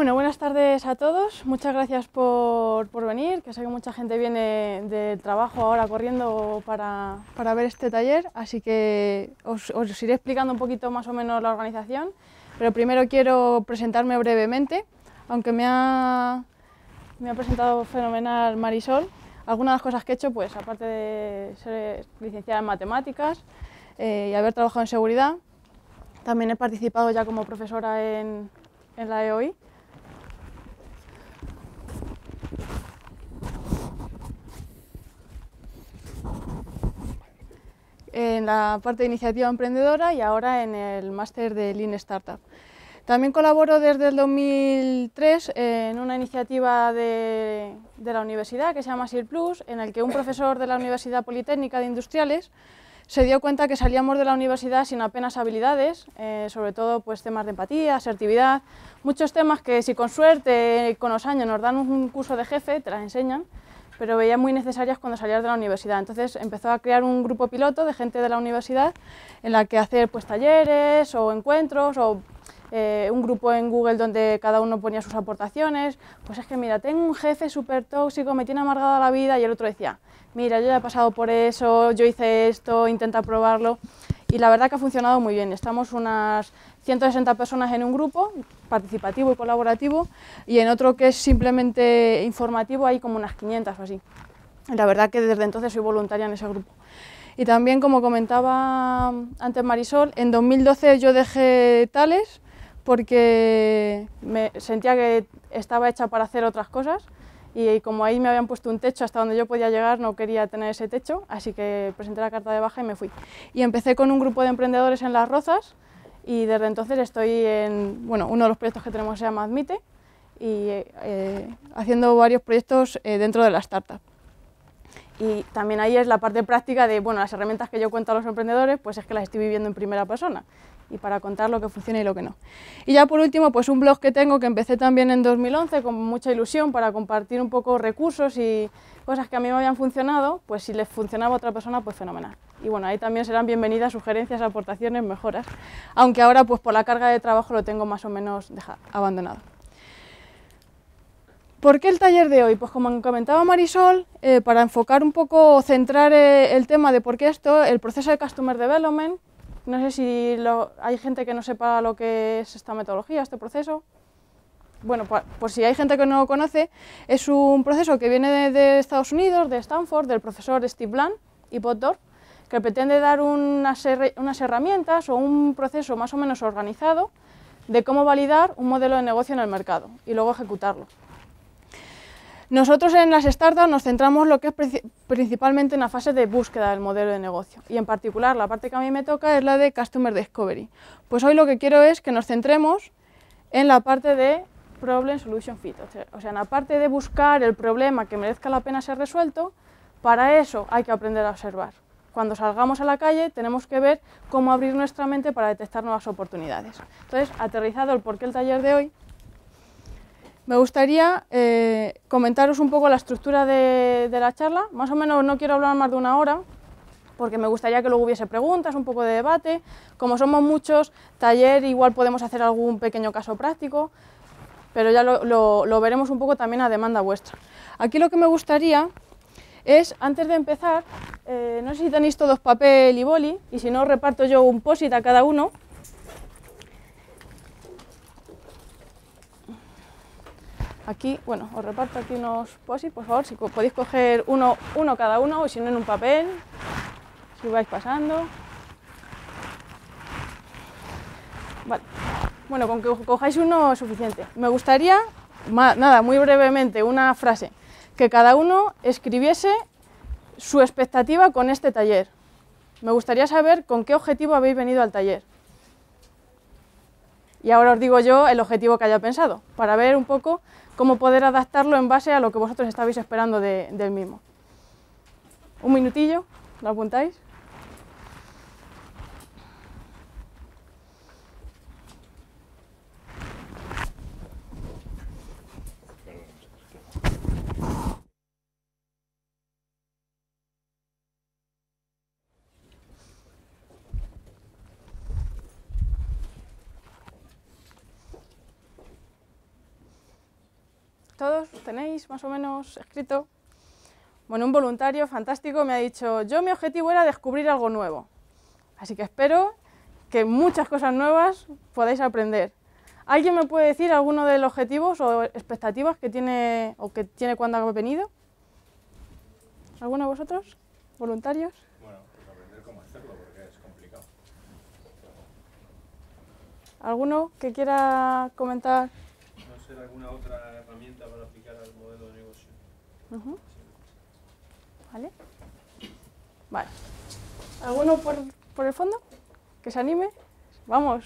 Bueno, buenas tardes a todos. Muchas gracias por, por, venir, que sé que mucha gente viene del trabajo ahora corriendo para, para ver este taller, así que os, os, iré explicando un poquito más o menos la organización, pero primero quiero presentarme brevemente, aunque me ha, me ha presentado fenomenal Marisol. Algunas de las cosas que he hecho, pues aparte de ser licenciada en matemáticas eh, y haber trabajado en seguridad, también he participado ya como profesora en, en la EOI en la parte de iniciativa emprendedora y ahora en el máster de Lean Startup. También colaboro desde el 2003 en una iniciativa de, la universidad que se llama SIR en el que un profesor de la Universidad Politécnica de Industriales se dio cuenta que salíamos de la universidad sin apenas habilidades, eh, sobre todo pues, temas de empatía, asertividad, muchos temas que si con suerte eh, con los años nos dan un curso de jefe, te las enseñan, pero veía muy necesarias cuando salías de la universidad. Entonces empezó a crear un grupo piloto de gente de la universidad en la que hacer pues, talleres o encuentros o eh, un grupo en Google donde cada uno ponía sus aportaciones, pues es que mira, tengo un jefe súper tóxico, me tiene amargada la vida y el otro decía, mira, yo ya he pasado por eso, yo hice esto, intenta probarlo y la verdad que ha funcionado muy bien. Estamos unas 160 personas en un grupo, participativo y colaborativo, y en otro que es simplemente informativo hay como unas 500 o así. La verdad que desde entonces soy voluntaria en ese grupo. Y también, como comentaba antes Marisol, en 2012 yo dejé Tales porque me sentía que estaba hecha para hacer otras cosas y como ahí me habían puesto un techo hasta donde yo podía llegar, no quería tener ese techo, así que presenté la carta de baja y me fui. Y empecé con un grupo de emprendedores en Las Rozas, y desde entonces estoy en, bueno, uno de los proyectos que tenemos se llama Admite y eh, haciendo varios proyectos eh, dentro de la startup. Y también ahí es la parte práctica de, bueno, las herramientas que yo cuento a los emprendedores, pues es que las estoy viviendo en primera persona y para contar lo que funciona y lo que no. Y ya por último, pues un blog que tengo que empecé también en 2011 con mucha ilusión para compartir un poco recursos y cosas que a mí me habían funcionado, pues si les funcionaba a otra persona, pues fenomenal y bueno, ahí también serán bienvenidas sugerencias, aportaciones, mejoras, aunque ahora pues por la carga de trabajo lo tengo más o menos abandonado. ¿Por qué el taller de hoy? Pues como comentaba Marisol, eh, para enfocar un poco, centrar eh, el tema de por qué esto, el proceso de Customer Development, no sé si hay gente que no sepa lo que es esta metodología, este proceso. Bueno, pues si hay gente que no lo conoce, es un proceso que viene de, Estados Unidos, de Stanford, del profesor Steve Bland y Potter que pretende dar unas, herramientas o un proceso más o menos organizado de cómo validar un modelo de negocio en el mercado y luego ejecutarlo. Nosotros en las startups nos centramos lo que es principalmente en la fase de búsqueda del modelo de negocio y en particular la parte que a mí me toca es la de Customer Discovery. Pues hoy lo que quiero es que nos centremos en la parte de Problem Solution Fit, o sea, en la parte de buscar el problema que merezca la pena ser resuelto, para eso hay que aprender a observar cuando salgamos a la calle tenemos que ver cómo abrir nuestra mente para detectar nuevas oportunidades. Entonces, aterrizado el porqué el taller de hoy, me gustaría eh, comentaros un poco la estructura de, la charla. Más o menos no quiero hablar más de una hora, porque me gustaría que luego hubiese preguntas, un poco de debate. Como somos muchos, taller igual podemos hacer algún pequeño caso práctico, pero ya lo veremos un poco también a demanda vuestra. Aquí lo que me gustaría es, antes de empezar, eh, no sé si tenéis todos papel y boli, y si no, reparto yo un POSIT a cada uno. Aquí, bueno, os reparto aquí unos posits, por favor, si podéis coger uno, uno cada uno, o si no, en un papel, si vais pasando. Vale. Bueno, con que cojáis uno es suficiente. Me gustaría, nada, muy brevemente, una frase que cada uno escribiese su expectativa con este taller. Me gustaría saber con qué objetivo habéis venido al taller. Y ahora os digo yo el objetivo que haya pensado, para ver un poco cómo poder adaptarlo en base a lo que vosotros estabais esperando del mismo. Un minutillo, ¿lo apuntáis? todos tenéis más o menos escrito. Bueno, un voluntario fantástico me ha dicho, yo mi objetivo era descubrir algo nuevo. Así que espero que muchas cosas nuevas podáis aprender. ¿Alguien me puede decir alguno de los objetivos o expectativas que tiene o que tiene cuando ha venido? ¿Alguno de vosotros? ¿Voluntarios? Bueno, pues aprender cómo hacerlo porque es complicado. ¿Alguno que quiera comentar? No sé, alguna otra Vale. ¿Alguno ah, por, el fondo? ¿Que se anime? Vamos.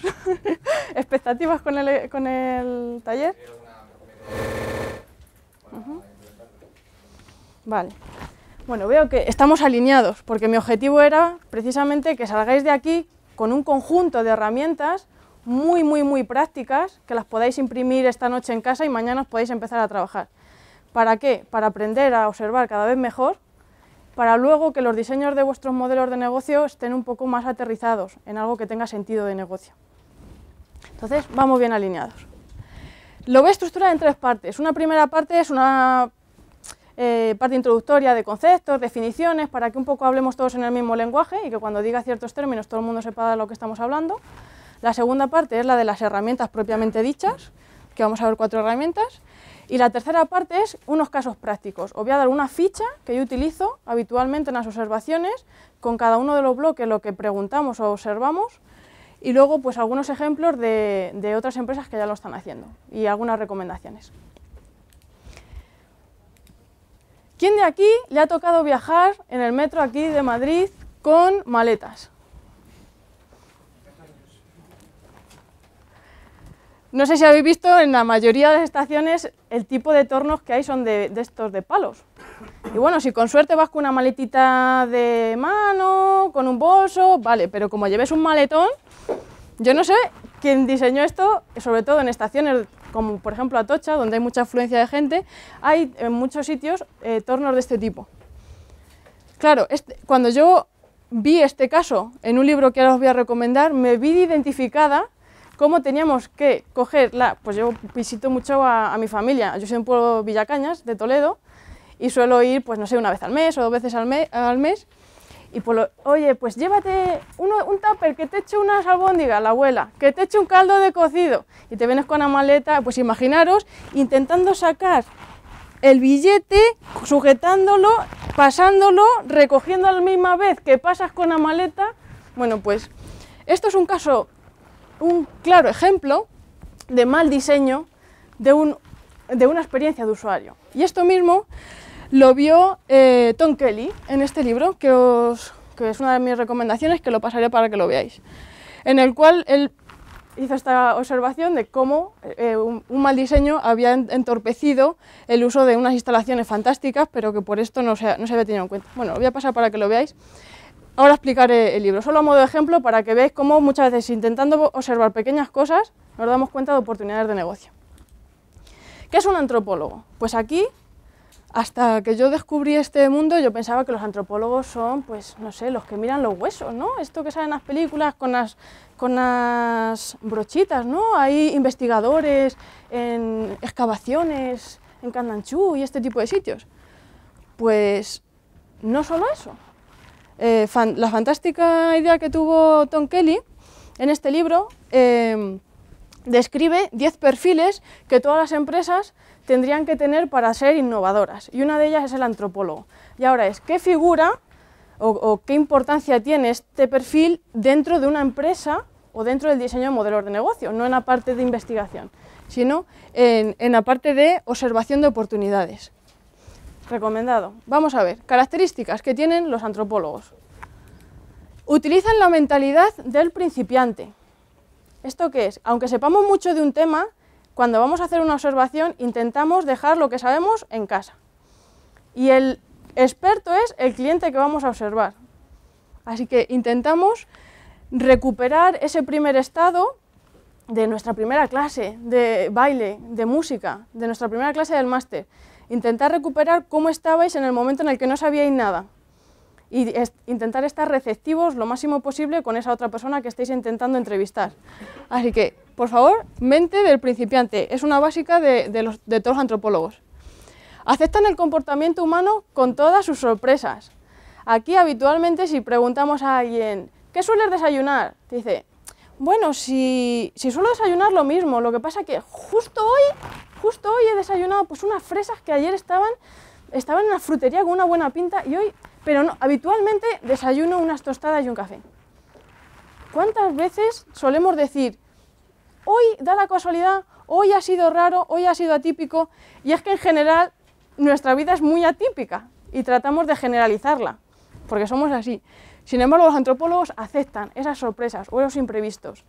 ¿Expectativas con el, con el taller? Vale. Bueno, veo que estamos alineados, porque mi objetivo era precisamente que salgáis de aquí con un conjunto de herramientas muy, muy, muy prácticas que las podáis imprimir esta noche en casa y mañana os podéis empezar a trabajar. ¿Para qué? Para aprender a observar cada vez mejor, para luego que los diseños de vuestros modelos de negocio estén un poco más aterrizados en algo que tenga sentido de negocio. Entonces, vamos bien alineados. Lo voy a estructurar en tres partes. Una primera parte es una eh, parte introductoria de conceptos, definiciones, para que un poco hablemos todos en el mismo lenguaje y que cuando diga ciertos términos todo el mundo sepa de lo que estamos hablando. La segunda parte es la de las herramientas propiamente dichas, que vamos a ver cuatro herramientas. Y la tercera parte es unos casos prácticos. Os voy a dar una ficha que yo utilizo habitualmente en las observaciones, con cada uno de los bloques lo que preguntamos o observamos, y luego pues algunos ejemplos de, de otras empresas que ya lo están haciendo y algunas recomendaciones. ¿Quién de aquí le ha tocado viajar en el metro aquí de Madrid con maletas? No sé si habéis visto, en la mayoría de las estaciones el tipo de tornos que hay son de, estos de palos. Y bueno, si con suerte vas con una maletita de mano, con un bolso, vale, pero como lleves un maletón, yo no sé quién diseñó esto, sobre todo en estaciones como por ejemplo Atocha, donde hay mucha afluencia de gente, hay en muchos sitios eh, tornos de este tipo. Claro, este, cuando yo vi este caso en un libro que ahora os voy a recomendar, me vi identificada cómo teníamos que coger la... pues yo visito mucho a, mi familia, yo soy un pueblo Villacañas, de Toledo, y suelo ir, pues no sé, una vez al mes o dos veces al, mes, y pues, oye, pues llévate un tupper, que te eche una albóndigas, la abuela, que te eche un caldo de cocido, y te vienes con la maleta, pues imaginaros, intentando sacar el billete, sujetándolo, pasándolo, recogiendo a la misma vez que pasas con la maleta, bueno, pues esto es un caso un claro ejemplo de mal diseño de, de una experiencia de usuario. Y esto mismo lo vio eh, Tom Kelly en este libro, que, os, es una de mis recomendaciones, que lo pasaré para que lo veáis, en el cual él hizo esta observación de cómo eh, eh, un, mal diseño había entorpecido el uso de unas instalaciones fantásticas, pero que por esto no se, no se había tenido en cuenta. Bueno, lo voy a pasar para que lo veáis. Ahora explicaré el libro, solo a modo de ejemplo para que veáis cómo muchas veces intentando observar pequeñas cosas nos damos cuenta de oportunidades de negocio. ¿Qué es un antropólogo? Pues aquí, hasta que yo descubrí este mundo, yo pensaba que los antropólogos son, pues no sé, los que miran los huesos, ¿no? Esto que salen en las películas con las, con las brochitas, ¿no? Hay investigadores en excavaciones, en Candanchú y este tipo de sitios. Pues no solo eso, eh, la fantástica idea que tuvo Tom Kelly en este libro em, describe 10 perfiles que todas las empresas tendrían que tener para ser innovadoras. Y una de ellas es el antropólogo. Y ahora es, ¿qué figura o, qué importancia tiene este perfil dentro de una empresa o dentro del diseño de modelos de negocio? No en la parte de investigación, sino en la parte de observación de oportunidades. Recomendado. Vamos a ver, características que tienen los antropólogos. Utilizan la mentalidad del principiante. ¿Esto qué es? Aunque sepamos mucho de un tema, cuando vamos a hacer una observación intentamos dejar lo que sabemos en casa. Y el experto es el cliente que vamos a observar. Así que intentamos recuperar ese primer estado de nuestra primera clase de baile, de música, de nuestra primera clase del máster. Intentar recuperar cómo estabais en el momento en el que no sabíais nada. Y intentar estar receptivos lo máximo posible con esa otra persona que estáis intentando entrevistar. Así que, por favor, mente del principiante. Es una básica de, los, todos los antropólogos. Aceptan el comportamiento humano con todas sus sorpresas. Aquí habitualmente si preguntamos a alguien, ¿qué sueles desayunar? dice, bueno, si, si suelo desayunar lo mismo, lo que pasa que justo hoy justo hoy he desayunado pues unas fresas que ayer estaban, estaban en la frutería con una buena pinta y hoy, pero no, habitualmente desayuno unas tostadas y un café. ¿Cuántas veces solemos decir, hoy da la casualidad, hoy ha sido raro, hoy ha sido atípico? Y es que en general nuestra vida es muy atípica y tratamos de generalizarla, porque somos así. Sin embargo, los antropólogos aceptan esas sorpresas o esos imprevistos.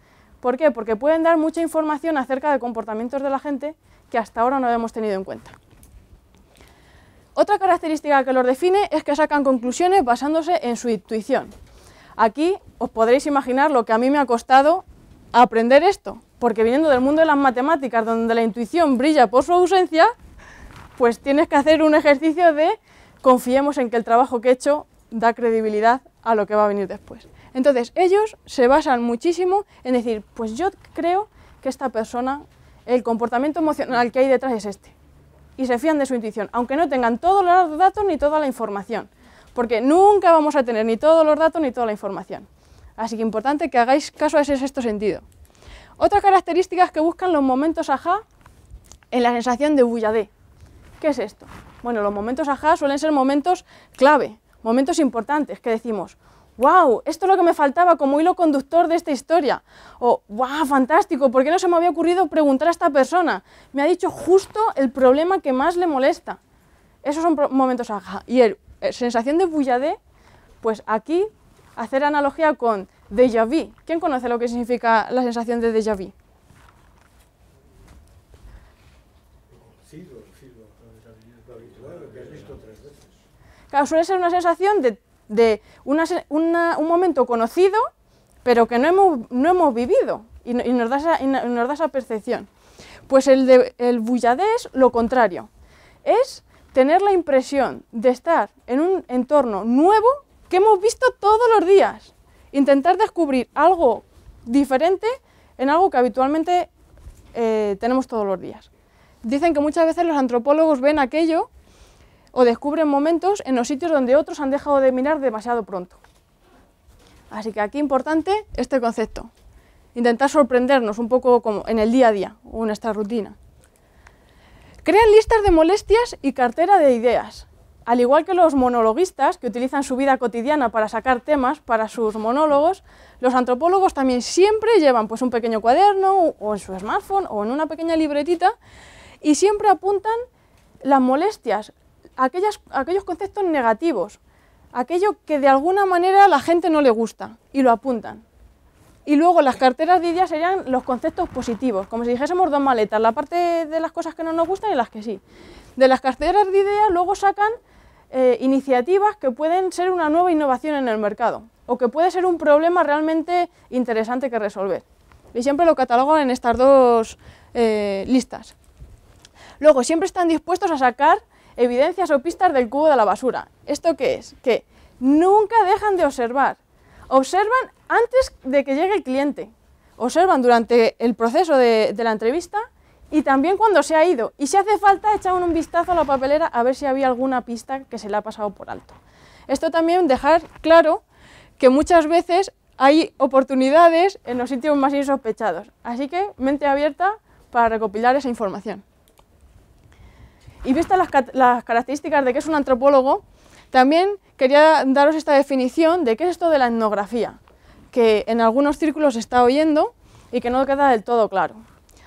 ¿Por qué? Porque pueden dar mucha información acerca de comportamientos de la gente que hasta ahora no habíamos tenido en cuenta. Otra característica que los define es que sacan conclusiones basándose en su intuición. Aquí os podréis imaginar lo que a mí me ha costado aprender esto, porque viniendo del mundo de las matemáticas, donde la intuición brilla por su ausencia, pues tienes que hacer un ejercicio de confiemos en que el trabajo que he hecho da credibilidad a lo que va a venir después. Entonces ellos se basan muchísimo en decir, pues yo creo que esta persona, el comportamiento emocional que hay detrás es este. Y se fían de su intuición, aunque no tengan todos los datos ni toda la información. Porque nunca vamos a tener ni todos los datos ni toda la información. Así que importante que hagáis caso a ese sexto sentido. Otra característica es que buscan los momentos ajá en la sensación de bulladé. ¿Qué es esto? Bueno, los momentos ajá suelen ser momentos clave, momentos importantes que decimos, wow, esto es lo que me faltaba como hilo conductor de esta historia. O, wow, fantástico, ¿por qué no se me había ocurrido preguntar a esta persona? Me ha dicho justo el problema que más le molesta. Esos son momentos Y la eh, sensación de bulladé, pues aquí hacer analogía con déjà vu. ¿Quién conoce lo que significa la sensación de déjà vu? Claro, suele ser una sensación de de un momento conocido, pero que no hemos, no hemos vivido, y, nos da esa, nos percepción. Pues el, de, lo contrario, es tener la impresión de estar en un entorno nuevo que hemos visto todos los días, intentar descubrir algo diferente en algo que habitualmente eh, tenemos todos los días. Dicen que muchas veces los antropólogos ven aquello o descubren momentos en los sitios donde otros han dejado de mirar demasiado pronto. Así que aquí importante este concepto, intentar sorprendernos un poco como en el día a día o en nuestra rutina. Crean listas de molestias y cartera de ideas. Al igual que los monologuistas, que utilizan su vida cotidiana para sacar temas para sus monólogos, los antropólogos también siempre llevan pues, un pequeño cuaderno o en su smartphone o en una pequeña libretita y siempre apuntan las molestias, aquellos conceptos negativos, aquello que de alguna manera la gente no le gusta y lo apuntan. Y luego las carteras de ideas serían los conceptos positivos, como si dijésemos dos maletas, la parte de las cosas que no nos gustan y las que sí. De las carteras de ideas luego sacan eh, iniciativas que pueden ser una nueva innovación en el mercado o que puede ser un problema realmente interesante que resolver. Y siempre lo catalogan en estas dos eh, listas. Luego, siempre están dispuestos a sacar evidencias o pistas del cubo de la basura. ¿Esto qué es? Que nunca dejan de observar. Observan antes de que llegue el cliente. Observan durante el proceso de, la entrevista y también cuando se ha ido. Y si hace falta, echan un vistazo a la papelera a ver si había alguna pista que se le ha pasado por alto. Esto también dejar claro que muchas veces hay oportunidades en los sitios más insospechados. Así que mente abierta para recopilar esa información y vistas las, características de qué es un antropólogo, también quería daros esta definición de qué es esto de la etnografía, que en algunos círculos se está oyendo y que no queda del todo claro.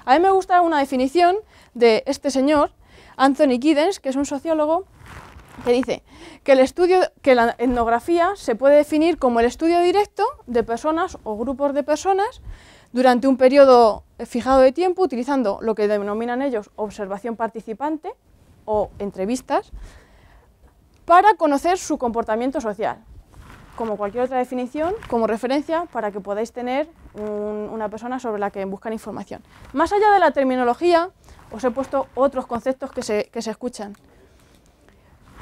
A mí me gusta una definición de este señor, Anthony Giddens, que es un sociólogo, que dice que, el estudio, que la etnografía se puede definir como el estudio directo de personas o grupos de personas durante un periodo fijado de tiempo utilizando lo que denominan ellos observación participante, o entrevistas para conocer su comportamiento social, como cualquier otra definición, como referencia para que podáis tener una persona sobre la que buscar información. Más allá de la terminología, os he puesto otros conceptos que se, que se escuchan.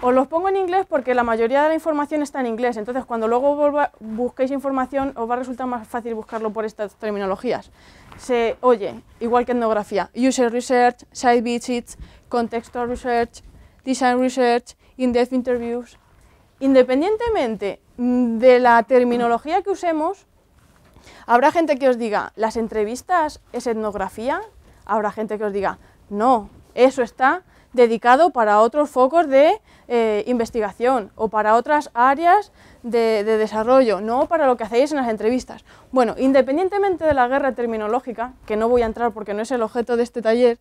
Os los pongo en inglés porque la mayoría de la información está en inglés, entonces cuando luego busquéis información os va a resultar más fácil buscarlo por estas terminologías. Se oye, igual que etnografía, user research, site visits, contextual research, design research, in-depth interviews. Independientemente de la terminología que usemos, habrá gente que os diga, las entrevistas es etnografía, habrá gente que os diga, no, eso está dedicado para otros focos de eh, investigación o para otras áreas de, desarrollo, no para lo que hacéis en las entrevistas. Bueno, independientemente de la guerra terminológica, que no voy a entrar porque no es el objeto de este taller,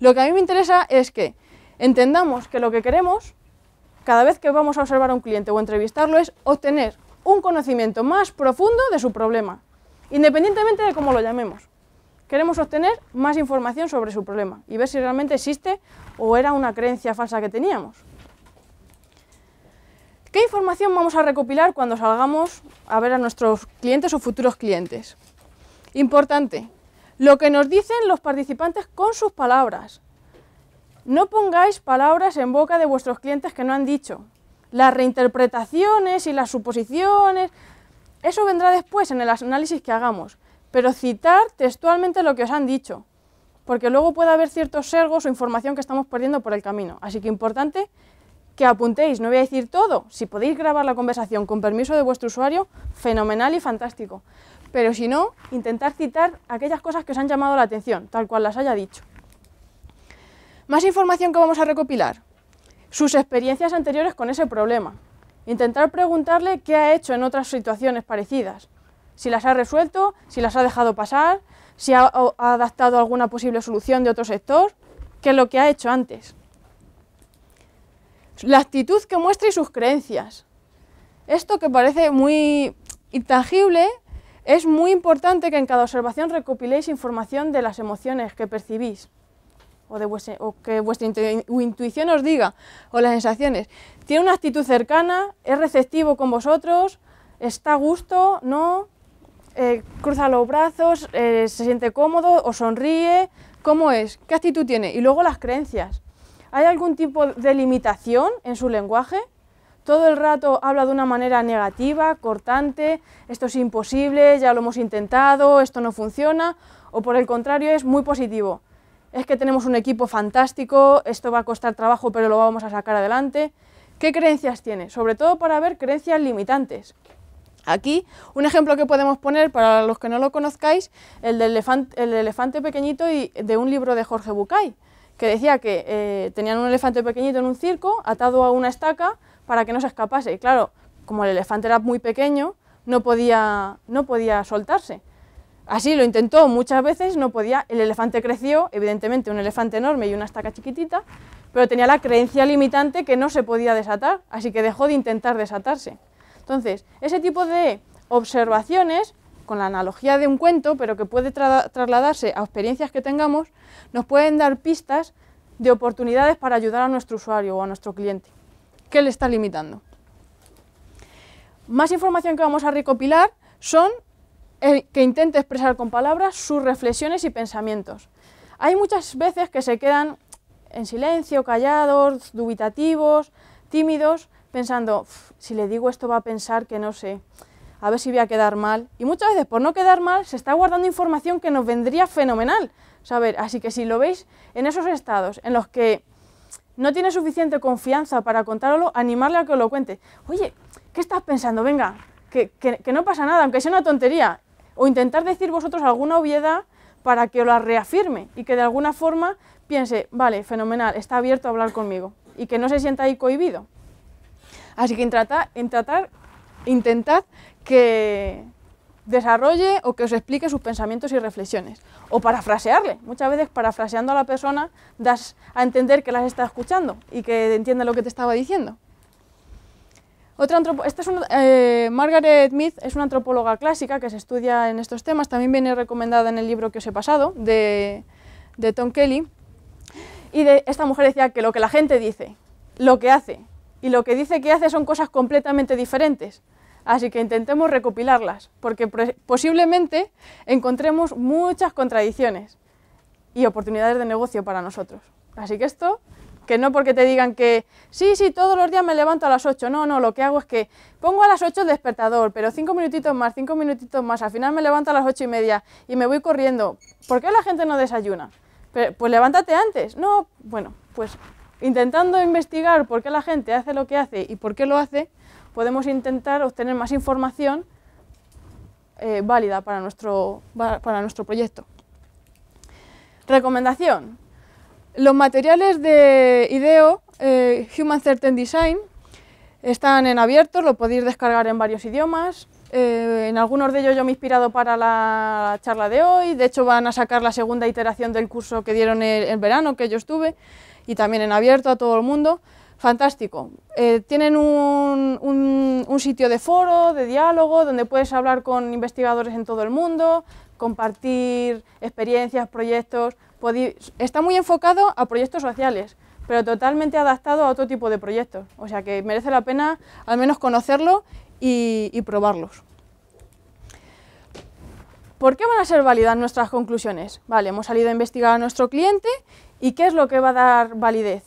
lo que a mí me interesa es que entendamos que lo que queremos, cada vez que vamos a observar a un cliente o entrevistarlo, es obtener un conocimiento más profundo de su problema, independientemente de cómo lo llamemos. Queremos obtener más información sobre su problema y ver si realmente existe o era una creencia falsa que teníamos. ¿Qué información vamos a recopilar cuando salgamos a ver a nuestros clientes o futuros clientes? Importante, lo que nos dicen los participantes con sus palabras. No pongáis palabras en boca de vuestros clientes que no han dicho. Las reinterpretaciones y las suposiciones, eso vendrá después en el análisis que hagamos, pero citar textualmente lo que os han dicho, porque luego puede haber ciertos sergos o información que estamos perdiendo por el camino. Así que importante que apuntéis, no voy a decir todo, si podéis grabar la conversación con permiso de vuestro usuario, fenomenal y fantástico. Pero si no, intentar citar aquellas cosas que os han llamado la atención, tal cual las haya dicho. Más información que vamos a recopilar. Sus experiencias anteriores con ese problema. Intentar preguntarle qué ha hecho en otras situaciones parecidas. Si las ha resuelto, si las ha dejado pasar, si ha, adaptado alguna posible solución de otro sector, qué es lo que ha hecho antes la actitud que muestra y sus creencias. Esto que parece muy intangible, es muy importante que en cada observación recopiléis información de las emociones que percibís o, de que vuestra intuición os diga o las sensaciones. Tiene una actitud cercana, es receptivo con vosotros, está a gusto, ¿no? Eh, cruza los brazos, eh, se siente cómodo o sonríe, ¿cómo es? ¿Qué actitud tiene? Y luego las creencias. ¿Hay algún tipo de limitación en su lenguaje? Todo el rato habla de una manera negativa, cortante, esto es imposible, ya lo hemos intentado, esto no funciona, o por el contrario es muy positivo. Es que tenemos un equipo fantástico, esto va a costar trabajo pero lo vamos a sacar adelante. ¿Qué creencias tiene? Sobre todo para ver creencias limitantes. Aquí un ejemplo que podemos poner para los que no lo conozcáis, el del elefante, el elefante pequeñito y de un libro de Jorge Bucay que decía que eh, tenían un elefante pequeñito en un circo atado a una estaca para que no se escapase. Y claro, como el elefante era muy pequeño, no podía, no podía soltarse. Así lo intentó muchas veces, no podía. El elefante creció, evidentemente un elefante enorme y una estaca chiquitita, pero tenía la creencia limitante que no se podía desatar, así que dejó de intentar desatarse. Entonces, ese tipo de observaciones con la analogía de un cuento, pero que puede trasladarse a experiencias que tengamos, nos pueden dar pistas de oportunidades para ayudar a nuestro usuario o a nuestro cliente. ¿Qué le está limitando? Más información que vamos a recopilar son el que intente expresar con palabras sus reflexiones y pensamientos. Hay muchas veces que se quedan en silencio, callados, dubitativos, tímidos, pensando, si le digo esto va a pensar que no sé a ver si voy a quedar mal. Y muchas veces por no quedar mal se está guardando información que nos vendría fenomenal saber. Así que si lo veis en esos estados en los que no tiene suficiente confianza para contarlo, animarle a que lo cuente. Oye, ¿qué estás pensando? Venga, que, no pasa nada, aunque sea una tontería. O intentar decir vosotros alguna obviedad para que os la reafirme y que de alguna forma piense, vale, fenomenal, está abierto a hablar conmigo y que no se sienta ahí cohibido. Así que en tratar, en tratar intentad que desarrolle o que os explique sus pensamientos y reflexiones. O parafrasearle. Muchas veces parafraseando a la persona das a entender que las está escuchando y que entienda lo que te estaba diciendo. Otra es eh, Margaret Mead es una antropóloga clásica que se estudia en estos temas, también viene recomendada en el libro que os he pasado de, de Tom Kelly. Y esta mujer decía que lo que la gente dice, lo que hace y lo que dice que hace son cosas completamente diferentes. Así que intentemos recopilarlas, porque posiblemente encontremos muchas contradicciones y oportunidades de negocio para nosotros. Así que esto, que no porque te digan que sí, sí, todos los días me levanto a las 8, no, no, lo que hago es que pongo a las 8 el despertador, pero 5 minutitos más, 5 minutitos más, al final me levanto a las 8 y media y me voy corriendo. ¿Por qué la gente no desayuna? pues levántate antes. No, bueno, pues intentando investigar por qué la gente hace lo que hace y por qué lo hace, podemos intentar obtener más información eh, válida para nuestro, para nuestro proyecto. Recomendación. Los materiales de IDEO, eh, Human Certain Design, están en abierto, lo podéis descargar en varios idiomas. Eh, en algunos de ellos yo me he inspirado para la charla de hoy, de hecho van a sacar la segunda iteración del curso que dieron el, el verano que yo estuve y también en abierto a todo el mundo. Fantástico. Eh, tienen un, sitio de foro, de diálogo, donde puedes hablar con investigadores en todo el mundo, compartir experiencias, proyectos. Está muy enfocado a proyectos sociales, pero totalmente adaptado a otro tipo de proyectos. O sea que merece la pena al menos conocerlo y probarlos. ¿Por qué van a ser válidas nuestras conclusiones? Vale, hemos salido a investigar a nuestro cliente ¿Y qué es lo que va a dar validez?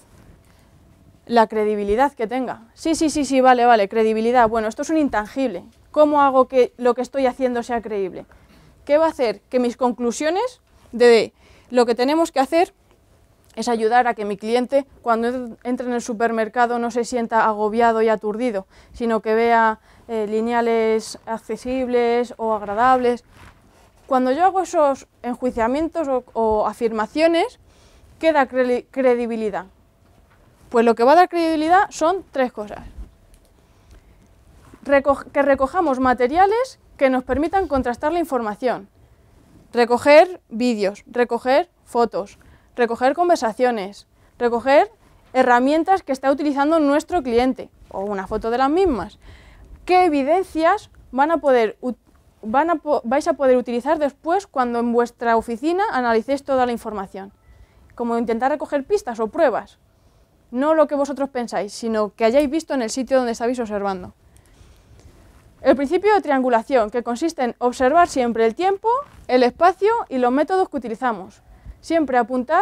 La credibilidad que tenga. Sí, sí, sí, sí, vale, vale, credibilidad. Bueno, esto es un intangible. ¿Cómo hago que lo que estoy haciendo sea creíble? ¿Qué va a hacer? Que mis conclusiones de lo que tenemos que hacer es ayudar a que mi cliente cuando entre en el supermercado no se sienta agobiado y aturdido, sino que vea eh, lineales accesibles o agradables. Cuando yo hago esos enjuiciamientos o afirmaciones, ¿Qué da credibilidad? Pues lo que va a dar credibilidad son tres cosas. que recojamos materiales que nos permitan contrastar la información. Recoger vídeos, recoger fotos, recoger conversaciones, recoger herramientas que está utilizando nuestro cliente o una foto de las mismas. ¿Qué evidencias van a poder, van vais a poder utilizar después cuando en vuestra oficina analicéis toda la información? como intentar recoger pistas o pruebas. No lo que vosotros pensáis, sino que hayáis visto en el sitio donde estáis observando. El principio de triangulación, que consiste en observar siempre el tiempo, el espacio y los métodos que utilizamos. Siempre apuntad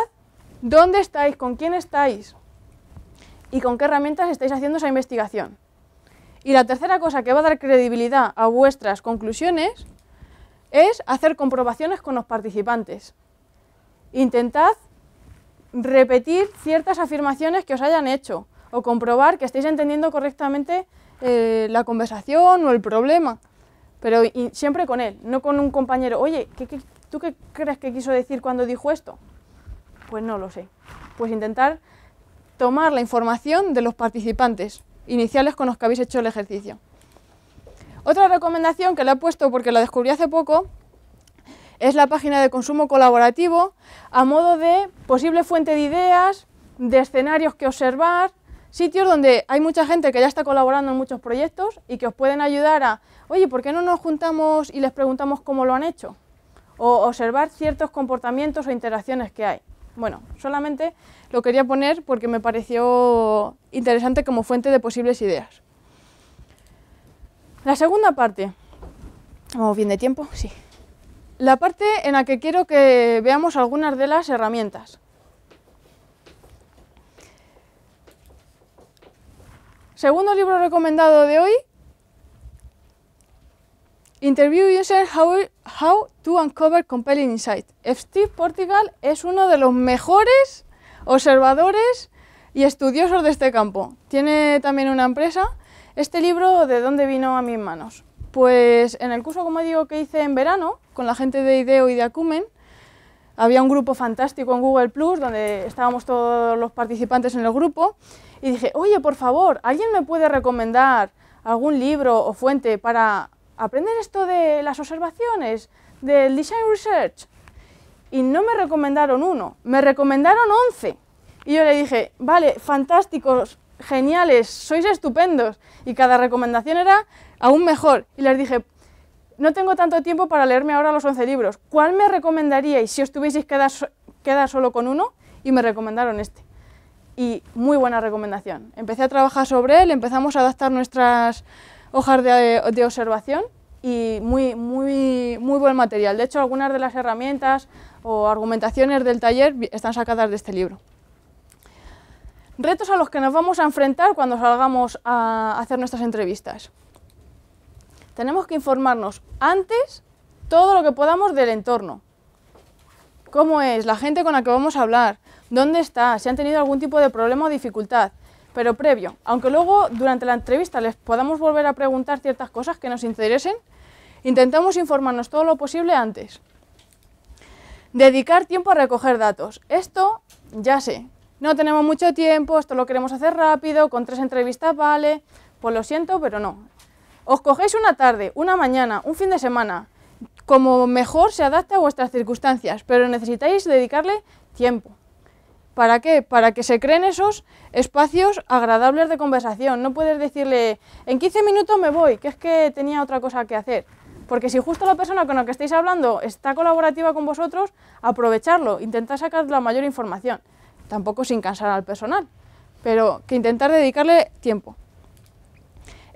dónde estáis, con quién estáis y con qué herramientas estáis haciendo esa investigación. Y la tercera cosa que va a dar credibilidad a vuestras conclusiones es hacer comprobaciones con los participantes. Intentad repetir ciertas afirmaciones que os hayan hecho o comprobar que estáis entendiendo correctamente eh, la conversación o el problema, pero siempre con él, no con un compañero, oye, tú qué crees que quiso decir cuando dijo esto? Pues no lo sé. Pues intentar tomar la información de los participantes iniciales con los que habéis hecho el ejercicio. Otra recomendación que le he puesto porque la descubrí hace poco es la página de consumo colaborativo a modo de posible fuente de ideas, de escenarios que observar, sitios donde hay mucha gente que ya está colaborando en muchos proyectos y que os pueden ayudar a, oye, ¿por qué no nos juntamos y les preguntamos cómo lo han hecho? O observar ciertos comportamientos o interacciones que hay. Bueno, solamente lo quería poner porque me pareció interesante como fuente de posibles ideas. La segunda parte. ¿Vamos bien de tiempo? Sí. La parte en la que quiero que veamos algunas de las herramientas. Segundo libro recomendado de hoy, Interview User How, to Uncover Compelling Insight. Steve Portugal es uno de los mejores observadores y estudiosos de este campo. Tiene también una empresa. Este libro, ¿de dónde vino a mis manos? Pues en el curso, como digo, que hice en verano, con la gente de IDEO y de Acumen. Había un grupo fantástico en Google Plus donde estábamos todos los participantes en el grupo y dije, oye, por favor, ¿alguien me puede recomendar algún libro o fuente para aprender esto de las observaciones, del design research? Y no me recomendaron uno, me recomendaron 11. Y yo le dije, vale, fantásticos, geniales, sois estupendos. Y cada recomendación era aún mejor. Y les dije, no tengo tanto tiempo para leerme ahora los 11 libros. ¿Cuál me recomendaríais si os tuvieseis que quedar solo con uno? Y me recomendaron este. Y muy buena recomendación. Empecé a trabajar sobre él, empezamos a adaptar nuestras hojas de, de observación y muy, muy, muy buen material. De hecho, algunas de las herramientas o argumentaciones del taller están sacadas de este libro. Retos a los que nos vamos a enfrentar cuando salgamos a hacer nuestras entrevistas. Tenemos que informarnos antes todo lo que podamos del entorno. ¿Cómo es? La gente con la que vamos a hablar. ¿Dónde está? Si han tenido algún tipo de problema o dificultad. Pero previo, aunque luego durante la entrevista les podamos volver a preguntar ciertas cosas que nos interesen, intentamos informarnos todo lo posible antes. Dedicar tiempo a recoger datos. Esto, ya sé, no tenemos mucho tiempo, esto lo queremos hacer rápido, con tres entrevistas vale, pues lo siento, pero no. Os cogéis una tarde, una mañana, un fin de semana, como mejor se adapte a vuestras circunstancias, pero necesitáis dedicarle tiempo. ¿Para qué? Para que se creen esos espacios agradables de conversación. No puedes decirle, en 15 minutos me voy, que es que tenía otra cosa que hacer. Porque si justo la persona con la que estáis hablando está colaborativa con vosotros, aprovecharlo, intentar sacar la mayor información. Tampoco sin cansar al personal, pero que intentar dedicarle tiempo.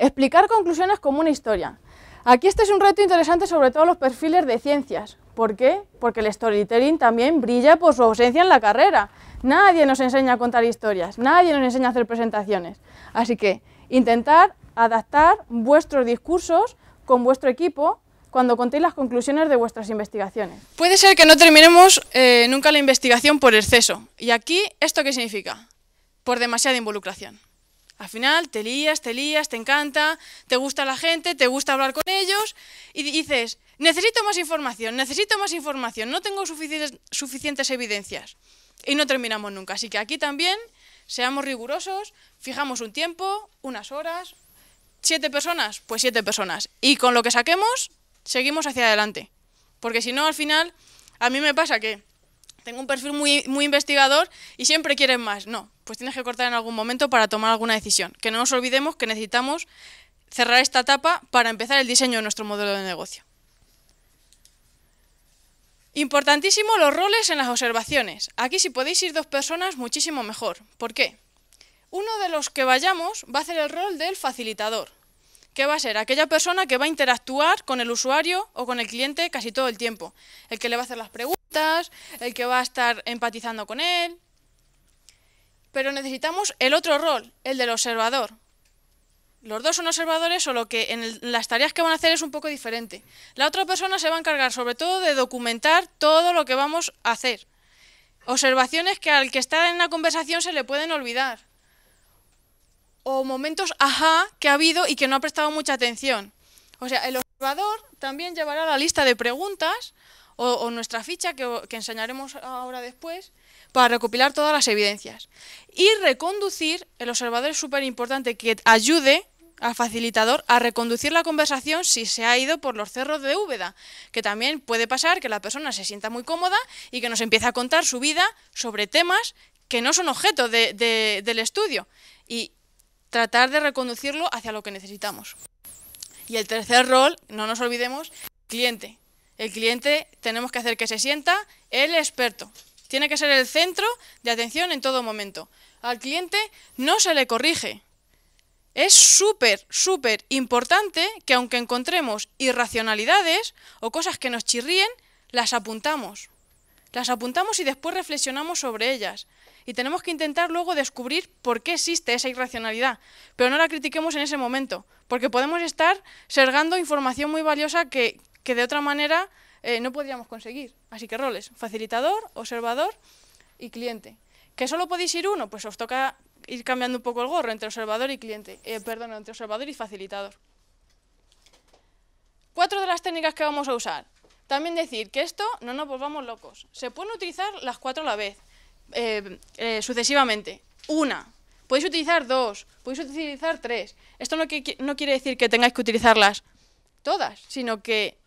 Explicar conclusiones como una historia. Aquí este es un reto interesante sobre todo los perfiles de ciencias. ¿Por qué? Porque el storytelling también brilla por su ausencia en la carrera. Nadie nos enseña a contar historias, nadie nos enseña a hacer presentaciones. Así que intentar adaptar vuestros discursos con vuestro equipo cuando contéis las conclusiones de vuestras investigaciones. Puede ser que no terminemos eh, nunca la investigación por exceso. ¿Y aquí esto qué significa? Por demasiada involucración. Al final te lías, te lías, te encanta, te gusta la gente, te gusta hablar con ellos y dices, necesito más información, necesito más información, no tengo suficientes, evidencias. Y no terminamos nunca. Así que aquí también seamos rigurosos, fijamos un tiempo, unas horas, siete personas, pues siete personas. Y con lo que saquemos, seguimos hacia adelante. Porque si no, al final, a mí me pasa que tengo un perfil muy, investigador y siempre quieren más. No, pues tienes que cortar en algún momento para tomar alguna decisión. Que no nos olvidemos que necesitamos cerrar esta etapa para empezar el diseño de nuestro modelo de negocio. Importantísimo los roles en las observaciones. Aquí si podéis ir dos personas, muchísimo mejor. ¿Por qué? Uno de los que vayamos va a hacer el rol del facilitador. ¿Qué va a ser aquella persona que va a interactuar con el usuario o con el cliente casi todo el tiempo. El que le va a hacer las preguntas, el que va a estar empatizando con él. Pero necesitamos el otro rol, el del observador. Los dos son observadores, solo que en, en las tareas que van a hacer es un poco diferente. La otra persona se va a encargar sobre todo de documentar todo lo que vamos a hacer. Observaciones que al que está en la conversación se le pueden olvidar o momentos ajá que ha habido y que no ha prestado mucha atención. O sea, el observador también llevará la lista de preguntas o, nuestra ficha que, que, enseñaremos ahora después para recopilar todas las evidencias. Y reconducir, el observador es súper importante que ayude al facilitador a reconducir la conversación si se ha ido por los cerros de Úbeda, que también puede pasar que la persona se sienta muy cómoda y que nos empiece a contar su vida sobre temas que no son objeto del estudio. Y, tratar de reconducirlo hacia lo que necesitamos. Y el tercer rol, no nos olvidemos, cliente. El cliente tenemos que hacer que se sienta el experto. Tiene que ser el centro de atención en todo momento. Al cliente no se le corrige. Es súper, súper importante que aunque encontremos irracionalidades o cosas que nos chirríen, las apuntamos. Las apuntamos y después reflexionamos sobre ellas y tenemos que intentar luego descubrir por qué existe esa irracionalidad, pero no la critiquemos en ese momento, porque podemos estar sergando información muy valiosa que, de otra manera eh, no podríamos conseguir. Así que roles, facilitador, observador y cliente. ¿Que solo podéis ir uno? Pues os toca ir cambiando un poco el gorro entre observador y cliente, eh, perdón, entre observador y facilitador. Cuatro de las técnicas que vamos a usar. También decir que esto no nos volvamos locos. Se pueden utilizar las cuatro a la vez. Eh, eh, sucesivamente. Una. Podéis utilizar dos, podéis utilizar tres. Esto no, quiere decir que tengáis que utilizarlas todas, sino que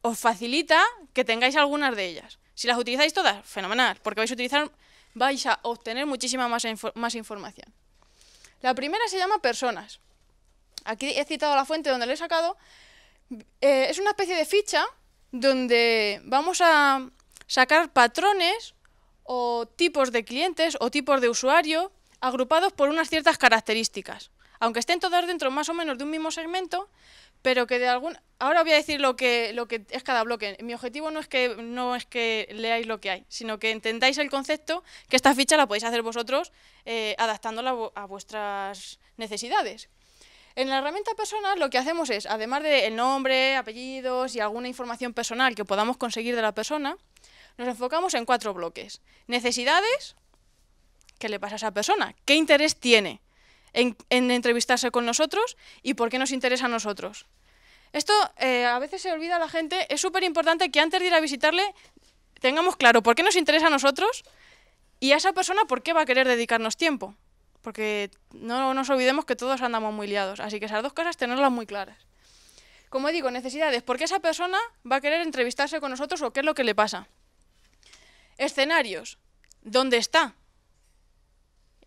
os facilita que tengáis algunas de ellas. Si las utilizáis todas, fenomenal, porque vais a utilizar, vais a obtener muchísima más, más información. La primera se llama personas. Aquí he citado la fuente donde lo he sacado. Eh, es una especie de ficha donde vamos a sacar patrones o tipos de clientes o tipos de usuario agrupados por unas ciertas características. Aunque estén todos dentro más o menos de un mismo segmento, pero que de algún... Ahora voy a decir lo que, lo que es cada bloque. Mi objetivo no es, que, no es que leáis lo que hay, sino que entendáis el concepto, que esta ficha la podéis hacer vosotros eh, adaptándola a vuestras necesidades. En la herramienta personal lo que hacemos es, además del el nombre, apellidos y alguna información personal que podamos conseguir de la persona, nos enfocamos en cuatro bloques. Necesidades, ¿qué le pasa a esa persona? ¿Qué interés tiene en, entrevistarse con nosotros y por qué nos interesa a nosotros? Esto eh, a veces se olvida a la gente, es súper importante que antes de ir a visitarle tengamos claro por qué nos interesa a nosotros y a esa persona por qué va a querer dedicarnos tiempo. Porque no nos olvidemos que todos andamos muy liados, así que esas dos cosas tenerlas muy claras como digo, necesidades, ¿Por qué esa persona va a querer entrevistarse con nosotros o qué es lo que le pasa. Escenarios. ¿Dónde está?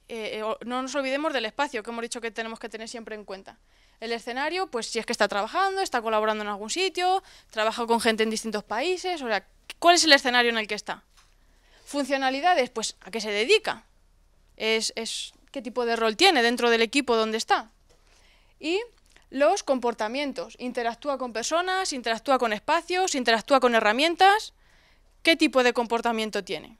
Eh, eh, no nos olvidemos del espacio, que hemos dicho que tenemos que tener siempre en cuenta. El escenario, pues si es que está trabajando, está colaborando en algún sitio, trabaja con gente en distintos países, o sea, ¿cuál es el escenario en el que está? Funcionalidades, pues ¿a qué se dedica? Es, es qué tipo de rol tiene dentro del equipo donde está. Y los comportamientos, interactúa con personas, interactúa con espacios, interactúa con herramientas, ¿Qué tipo de comportamiento tiene?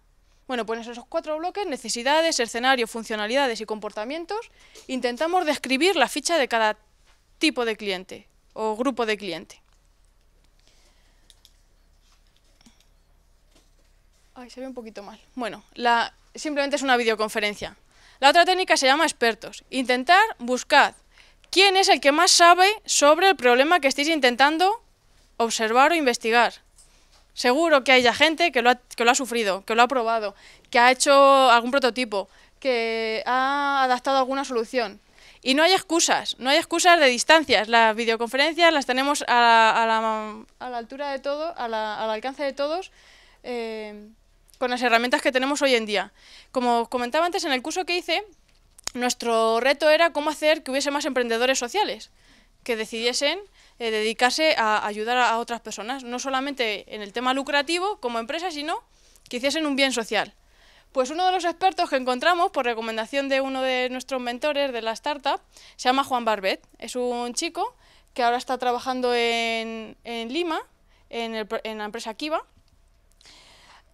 Bueno, pues en esos cuatro bloques, necesidades, escenario, funcionalidades y comportamientos, intentamos describir la ficha de cada tipo de cliente o grupo de cliente. Ay, se ve un poquito mal. Bueno, la, simplemente es una videoconferencia. La otra técnica se llama expertos. Intentar, buscar quién es el que más sabe sobre el problema que estéis intentando observar o investigar. Seguro que haya gente que lo, ha, sufrido, que lo ha probado, que ha hecho algún prototipo, que ha adaptado alguna solución. Y no hay excusas, no hay excusas de distancias. Las videoconferencias las tenemos a la, a la, altura de todo, a la, al alcance de todos, eh, con las herramientas que tenemos hoy en día. Como comentaba antes, en el curso que hice, nuestro reto era cómo hacer que hubiese más emprendedores sociales, que decidiesen eh, dedicarse a ayudar a otras personas, no solamente en el tema lucrativo como empresa, sino que hiciesen un bien social. Pues uno de los expertos que encontramos, por recomendación de uno de nuestros mentores de la startup, se llama Juan Barbet. Es un chico que ahora está trabajando en, Lima, en, la empresa Kiva,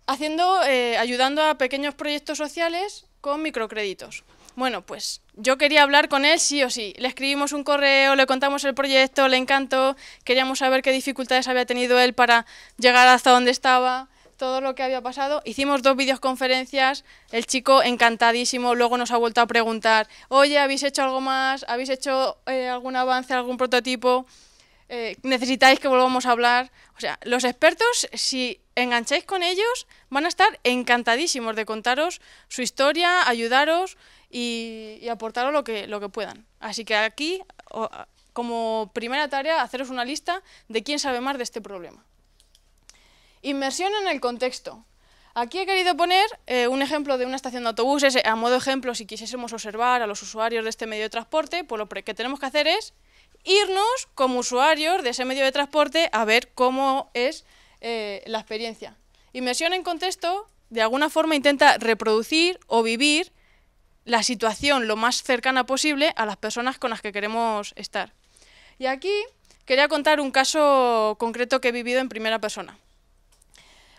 haciendo, eh, ayudando a pequeños proyectos sociales con microcréditos. Bueno, pues yo quería hablar con él sí o sí. Le escribimos un correo, le contamos el proyecto, le encantó, queríamos saber qué dificultades había tenido él para llegar hasta donde estaba, todo lo que había pasado. Hicimos dos videoconferencias, el chico encantadísimo, luego nos ha vuelto a preguntar, oye, ¿habéis hecho algo más? ¿Habéis hecho eh, algún avance, algún prototipo? Eh, necesitáis que volvamos a hablar. O sea, los expertos, si engancháis con ellos, van a estar encantadísimos de contaros su historia, ayudaros y, aportar lo que, lo que puedan. Así que aquí, como primera tarea, haceros una lista de quién sabe más de este problema. Inmersión en el contexto. Aquí he querido poner eh, un ejemplo de una estación de autobuses, a modo ejemplo, si quisiésemos observar a los usuarios de este medio de transporte, pues lo que tenemos que hacer es irnos como usuarios de ese medio de transporte a ver cómo es eh, la experiencia. Inmersión en contexto, de alguna forma, intenta reproducir o vivir la situación lo más cercana posible a las personas con las que queremos estar. Y aquí quería contar un caso concreto que he vivido en primera persona.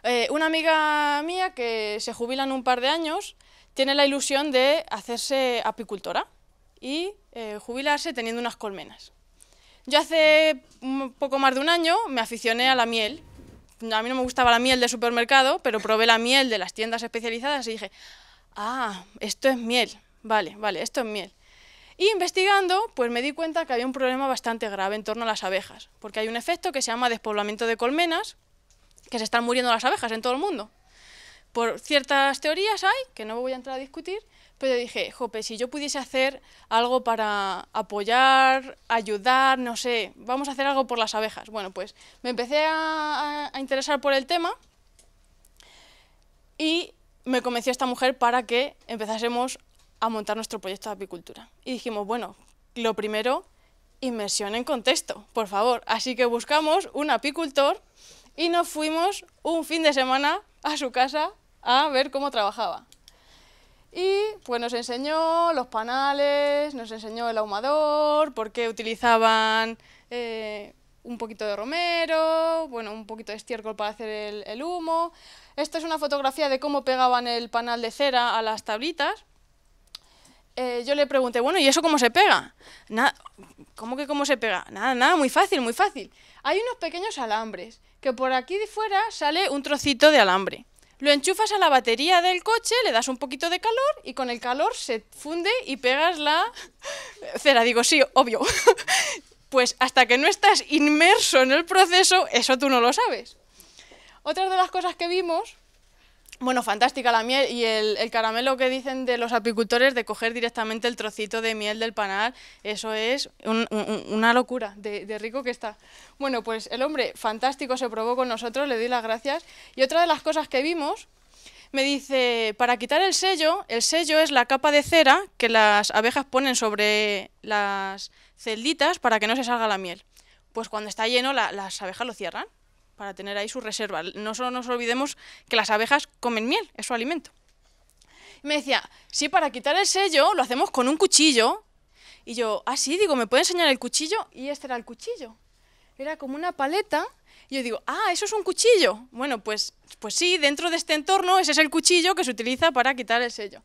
Eh, una amiga mía que se jubila en un par de años tiene la ilusión de hacerse apicultora y eh, jubilarse teniendo unas colmenas. Yo hace poco más de un año me aficioné a la miel. A mí no me gustaba la miel de supermercado, pero probé la miel de las tiendas especializadas y dije, ah, esto es miel, vale, vale, esto es miel. Y investigando, pues me di cuenta que había un problema bastante grave en torno a las abejas, porque hay un efecto que se llama despoblamiento de colmenas, que se están muriendo las abejas en todo el mundo. Por ciertas teorías hay, que no voy a entrar a discutir, pero dije, jope, si yo pudiese hacer algo para apoyar, ayudar, no sé, vamos a hacer algo por las abejas. Bueno, pues me empecé a, a interesar por el tema y me convenció esta mujer para que empezásemos a montar nuestro proyecto de apicultura. Y dijimos, bueno, lo primero, inmersión en contexto, por favor. Así que buscamos un apicultor y nos fuimos un fin de semana a su casa a ver cómo trabajaba. Y pues nos enseñó los panales, nos enseñó el ahumador, por qué utilizaban eh, un poquito de romero, bueno, un poquito de estiércol para hacer el humo. Esta es una fotografía de cómo pegaban el panal de cera a las tablitas. Eh, yo le pregunté, bueno, ¿y eso cómo se pega? Nada, ¿Cómo que cómo se pega? Nada, nada, muy fácil, muy fácil. Hay unos pequeños alambres, que por aquí de fuera sale un trocito de alambre. Lo enchufas a la batería del coche, le das un poquito de calor y con el calor se funde y pegas la cera. Digo, sí, obvio. pues hasta que no estás inmerso en el proceso, eso tú no lo sabes. Otra de las cosas que vimos, bueno, fantástica la miel y el, caramelo que dicen de los apicultores de coger directamente el trocito de miel del panal, eso es una locura de, rico que está. Bueno, pues el hombre fantástico se probó con nosotros, le doy las gracias. Y otra de las cosas que vimos, me dice, para quitar el sello, el sello es la capa de cera que las abejas ponen sobre las celditas para que no se salga la miel. Pues cuando está lleno las abejas lo cierran, para tener ahí su reserva. No solo nos olvidemos que las abejas comen miel, es su alimento. me decía, sí, para quitar el sello lo hacemos con un cuchillo. Y yo, ah, sí, digo, ¿me puede enseñar el cuchillo? Y este era el cuchillo. Era como una paleta. Y yo digo, ah, eso es un cuchillo. Bueno, pues, pues sí, dentro de este entorno ese es el cuchillo que se utiliza para quitar el sello.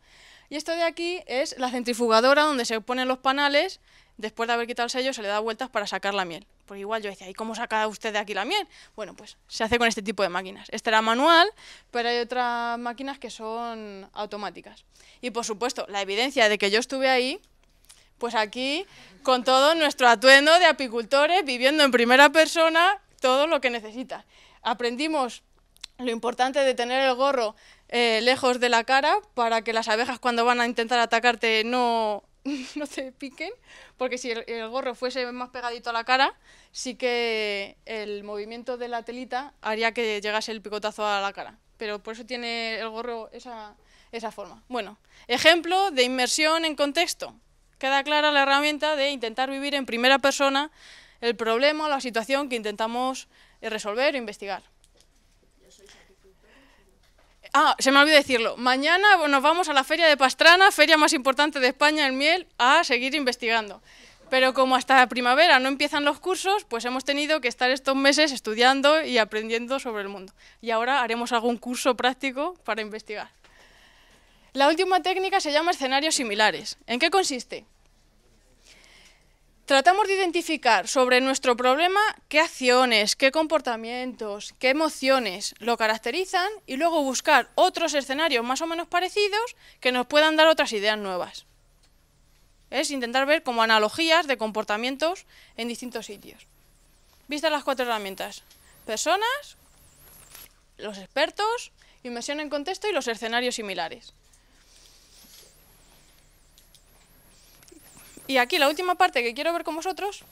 Y esto de aquí es la centrifugadora donde se ponen los panales. Después de haber quitado el sello se le da vueltas para sacar la miel por pues igual yo decía, ¿y cómo saca usted de aquí la miel? Bueno, pues se hace con este tipo de máquinas. Esta era manual, pero hay otras máquinas que son automáticas. Y por supuesto, la evidencia de que yo estuve ahí, pues aquí, con todo nuestro atuendo de apicultores, viviendo en primera persona todo lo que necesita Aprendimos lo importante de tener el gorro eh, lejos de la cara para que las abejas cuando van a intentar atacarte no, no se piquen, porque si el, gorro fuese más pegadito a la cara, sí que el movimiento de la telita haría que llegase el picotazo a la cara. Pero por eso tiene el gorro esa, esa forma. Bueno, ejemplo de inmersión en contexto. Queda clara la herramienta de intentar vivir en primera persona el problema o la situación que intentamos resolver o investigar. Ah, se me ha olvidado decirlo. Mañana nos vamos a la Feria de Pastrana, feria más importante de España en miel, a seguir investigando. Pero como hasta primavera no empiezan los cursos, pues hemos tenido que estar estos meses estudiando y aprendiendo sobre el mundo. Y ahora haremos algún curso práctico para investigar. La última técnica se llama escenarios similares. ¿En qué consiste? Tratamos de identificar sobre nuestro problema qué acciones, qué comportamientos, qué emociones lo caracterizan y luego buscar otros escenarios más o menos parecidos que nos puedan dar otras ideas nuevas. Es intentar ver como analogías de comportamientos en distintos sitios. Vistas las cuatro herramientas, personas, los expertos, inmersión en contexto y los escenarios similares. Y aquí la última parte que quiero ver con vosotros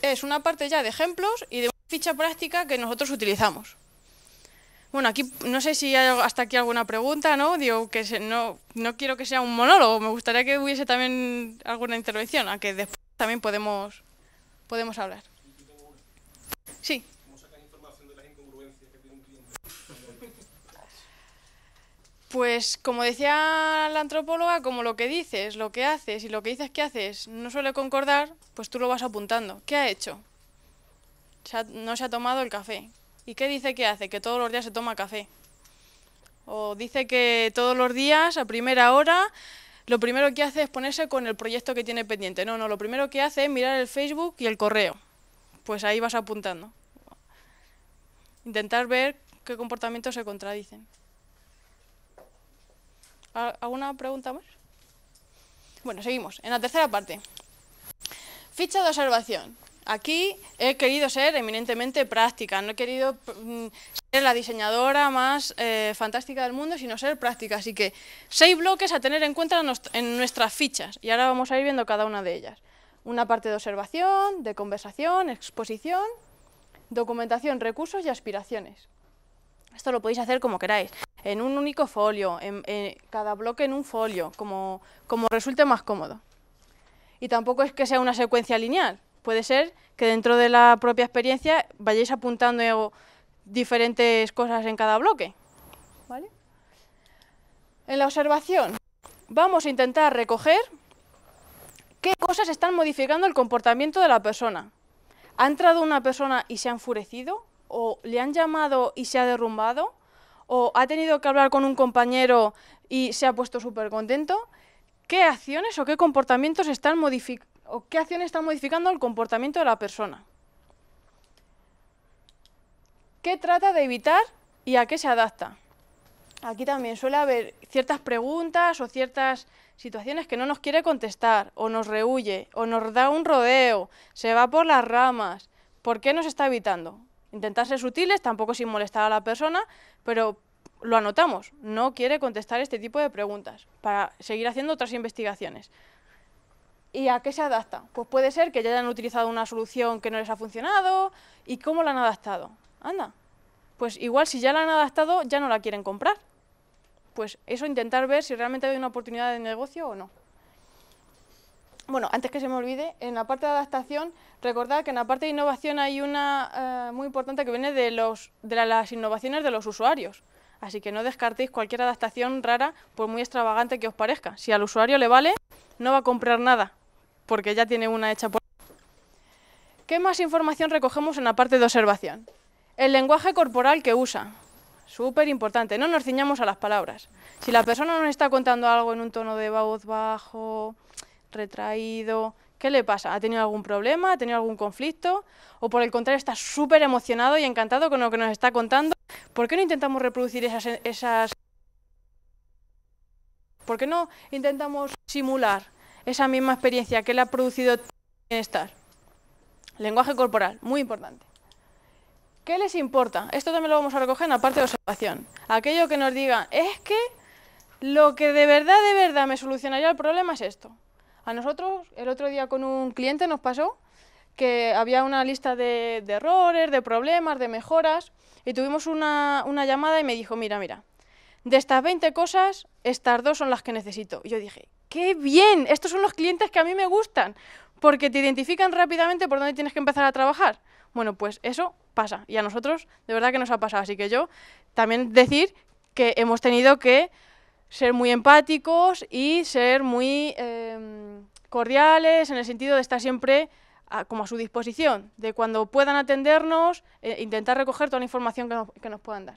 es una parte ya de ejemplos y de una ficha práctica que nosotros utilizamos. Bueno, aquí no sé si hay hasta aquí alguna pregunta, ¿no? Digo que no, no quiero que sea un monólogo, me gustaría que hubiese también alguna intervención, a que después también podemos, podemos hablar. Sí. Pues como decía la antropóloga, como lo que dices, lo que haces y lo que dices que haces no suele concordar, pues tú lo vas apuntando. ¿Qué ha hecho? no se ha tomado el café. ¿Y qué dice que hace? Que todos los días se toma café. O dice que todos los días, a primera hora, lo primero que hace es ponerse con el proyecto que tiene pendiente. No, no, lo primero que hace es mirar el Facebook y el correo. Pues ahí vas apuntando. Intentar ver qué comportamientos se contradicen. ¿Alguna pregunta más? Bueno, seguimos. En la tercera parte. Ficha de observación. Aquí he querido ser eminentemente práctica, no he querido mm, ser la diseñadora más eh, fantástica del mundo, sino ser práctica. Así que seis bloques a tener en cuenta en nuestras fichas. Y ahora vamos a ir viendo cada una de ellas. Una parte de observación, de conversación, exposición, documentación, recursos y aspiraciones. Esto lo podéis hacer como queráis, en un único folio, en, cada bloque en un folio, como, como resulte más cómodo. Y tampoco es que sea una secuencia lineal, puede ser que dentro de la propia experiencia vayáis apuntando diferentes cosas en cada bloque. ¿Vale? En la observación vamos a intentar recoger qué cosas están modificando el comportamiento de la persona. ¿Ha entrado una persona y se ha enfurecido? o le han llamado y se ha derrumbado, o ha tenido que hablar con un compañero y se ha puesto súper contento, ¿qué acciones o qué comportamientos están modificando? qué modificando el comportamiento de la persona. ¿Qué trata de evitar y a qué se adapta? Aquí también suele haber ciertas preguntas o ciertas situaciones que no nos quiere contestar, o nos rehuye, o nos da un rodeo, se va por las ramas. ¿Por qué nos está evitando? Intentar ser sutiles, tampoco sin molestar a la persona, pero lo anotamos. No quiere contestar este tipo de preguntas para seguir haciendo otras investigaciones. ¿Y a qué se adapta? Pues puede ser que ya hayan utilizado una solución que no les ha funcionado. ¿Y cómo la han adaptado? Anda. Pues igual si ya la han adaptado, ya no la quieren comprar. Pues eso intentar ver si realmente hay una oportunidad de negocio o no bueno, antes que se me olvide, en la parte de adaptación, recordad que en la parte de innovación hay una eh, muy importante que viene de, las innovaciones de los usuarios. Así que no descartéis cualquier adaptación rara, por muy extravagante que os parezca. Si al usuario le vale, no va a comprar nada, porque ya tiene una hecha por... ¿Qué más información recogemos en la parte de observación? El lenguaje corporal que usa. Súper importante, no nos ciñamos a las palabras. Si la persona nos está contando algo en un tono de voz bajo, retraído. ¿Qué le pasa? ¿Ha tenido algún problema? ¿Ha tenido algún conflicto? ¿O por el contrario está súper emocionado y encantado con lo que nos está contando? ¿Por qué no intentamos reproducir esas, esas... ¿Por qué no intentamos simular esa misma experiencia que le ha producido bienestar? Lenguaje corporal, muy importante. ¿Qué les importa? Esto también lo vamos a recoger en la parte de observación. Aquello que nos diga, es que lo que de verdad, de verdad me solucionaría el problema es esto. A nosotros el otro día con un cliente nos pasó que había una lista de, errores, de problemas, de mejoras y tuvimos una, una, llamada y me dijo, mira, mira, de estas 20 cosas, estas dos son las que necesito. Y yo dije, qué bien, estos son los clientes que a mí me gustan porque te identifican rápidamente por dónde tienes que empezar a trabajar. Bueno, pues eso pasa y a nosotros de verdad que nos ha pasado. Así que yo también decir que hemos tenido que ser muy empáticos y ser muy em, cordiales en el sentido de estar siempre como a su disposición, de cuando puedan atendernos, eh, intentar recoger toda la información que nos, puedan dar.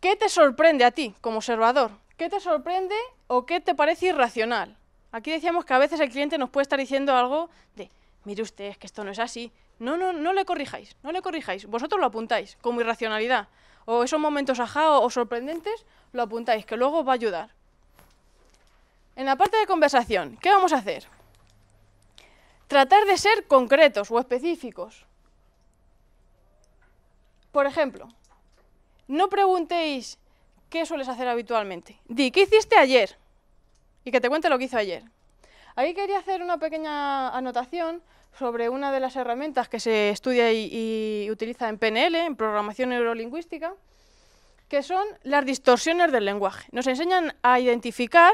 ¿Qué te sorprende a ti como observador? ¿Qué te sorprende o qué te parece irracional? Aquí decíamos que a veces el cliente nos puede estar diciendo algo de, mire usted, es que esto no es así. No, no, no le corrijáis, no le corrijáis. Vosotros lo apuntáis como irracionalidad o esos momentos ajá o, sorprendentes, lo apuntáis, que luego os va a ayudar. En la parte de conversación, ¿qué vamos a hacer? Tratar de ser concretos o específicos. Por ejemplo, no preguntéis qué sueles hacer habitualmente. Di, ¿qué hiciste ayer? Y que te cuente lo que hizo ayer. Ahí quería hacer una pequeña anotación sobre una de las herramientas que se estudia y, utiliza en PNL, en programación neurolingüística, que son las distorsiones del lenguaje. Nos enseñan a identificar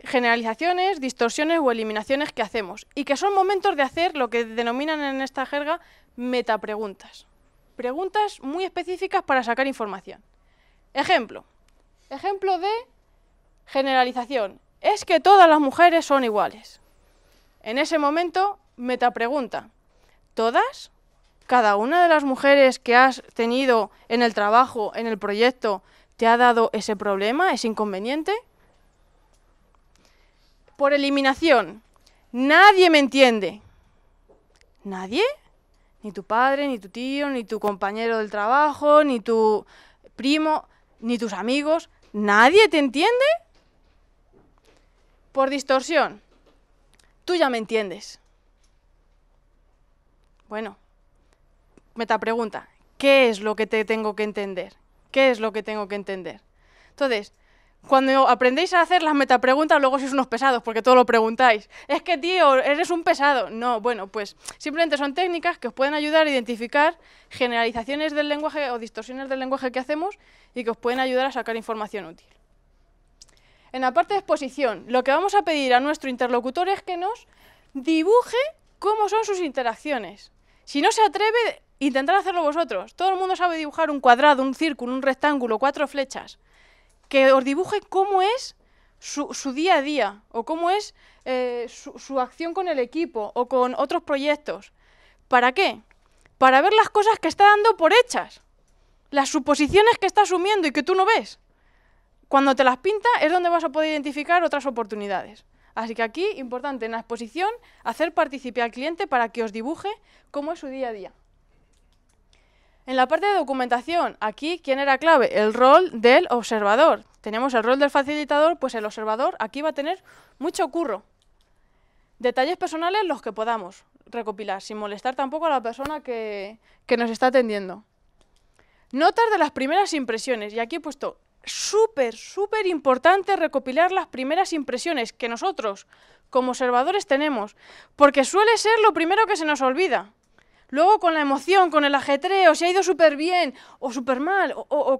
generalizaciones, distorsiones o eliminaciones que hacemos y que son momentos de hacer lo que denominan en esta jerga metapreguntas. Preguntas muy específicas para sacar información. Ejemplo. Ejemplo de generalización. Es que todas las mujeres son iguales. En ese momento, pregunta, ¿todas? ¿Cada una de las mujeres que has tenido en el trabajo, en el proyecto, te ha dado ese problema, ese inconveniente? Por eliminación, nadie me entiende. ¿Nadie? Ni tu padre, ni tu tío, ni tu compañero del trabajo, ni tu primo, ni tus amigos. ¿Nadie te entiende? Por distorsión, Tú ya me entiendes. Bueno, metapregunta. ¿qué es lo que te tengo que entender? ¿Qué es lo que tengo que entender? Entonces, cuando aprendéis a hacer las metapreguntas, luego sois unos pesados, porque todo lo preguntáis. Es que, tío, eres un pesado. No, bueno, pues simplemente son técnicas que os pueden ayudar a identificar generalizaciones del lenguaje o distorsiones del lenguaje que hacemos y que os pueden ayudar a sacar información útil en la parte de exposición, lo que vamos a pedir a nuestro interlocutor es que nos dibuje cómo son sus interacciones. Si no se atreve, intentad hacerlo vosotros. Todo el mundo sabe dibujar un cuadrado, un círculo, un rectángulo, cuatro flechas. Que os dibuje cómo es su, día a día o cómo es eh, su acción con el equipo o con otros proyectos. ¿Para qué? Para ver las cosas que está dando por hechas. Las suposiciones que está asumiendo y que tú no ves cuando te las pinta es donde vas a poder identificar otras oportunidades. Así que aquí, importante en la exposición, hacer partícipe al cliente para que os dibuje cómo es su día a día. En la parte de documentación, aquí, ¿quién era clave? El rol del observador. Tenemos el rol del facilitador, pues el observador aquí va a tener mucho curro. Detalles personales los que podamos recopilar, sin molestar tampoco a la persona que, que nos está atendiendo. Notas de las primeras impresiones, y aquí he puesto súper, súper importante recopilar las primeras impresiones que nosotros, como observadores, tenemos, porque suele ser lo primero que se nos olvida. Luego con la emoción, con el ajetreo, si ha ido súper bien o súper mal, o, o,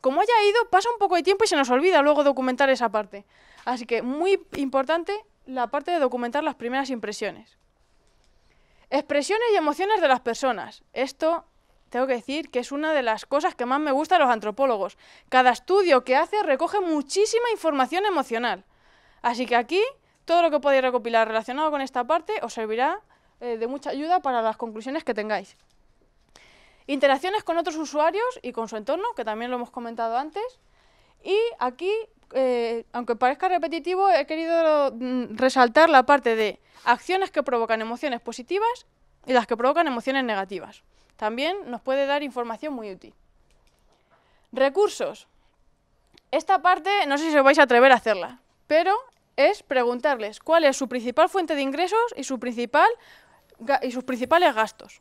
como haya ido, pasa un poco de tiempo y se nos olvida luego documentar esa parte. Así que muy importante la parte de documentar las primeras impresiones. Expresiones y emociones de las personas. Esto tengo que decir que es una de las cosas que más me gusta a los antropólogos. Cada estudio que hace recoge muchísima información emocional. Así que aquí todo lo que podéis recopilar relacionado con esta parte os servirá eh, de mucha ayuda para las conclusiones que tengáis. Interacciones con otros usuarios y con su entorno, que también lo hemos comentado antes. Y aquí, eh, aunque parezca repetitivo, he querido mm, resaltar la parte de acciones que provocan emociones positivas y las que provocan emociones negativas. También nos puede dar información muy útil. Recursos. Esta parte no sé si os vais a atrever a hacerla, pero es preguntarles cuál es su principal fuente de ingresos y, su principal, y sus principales gastos.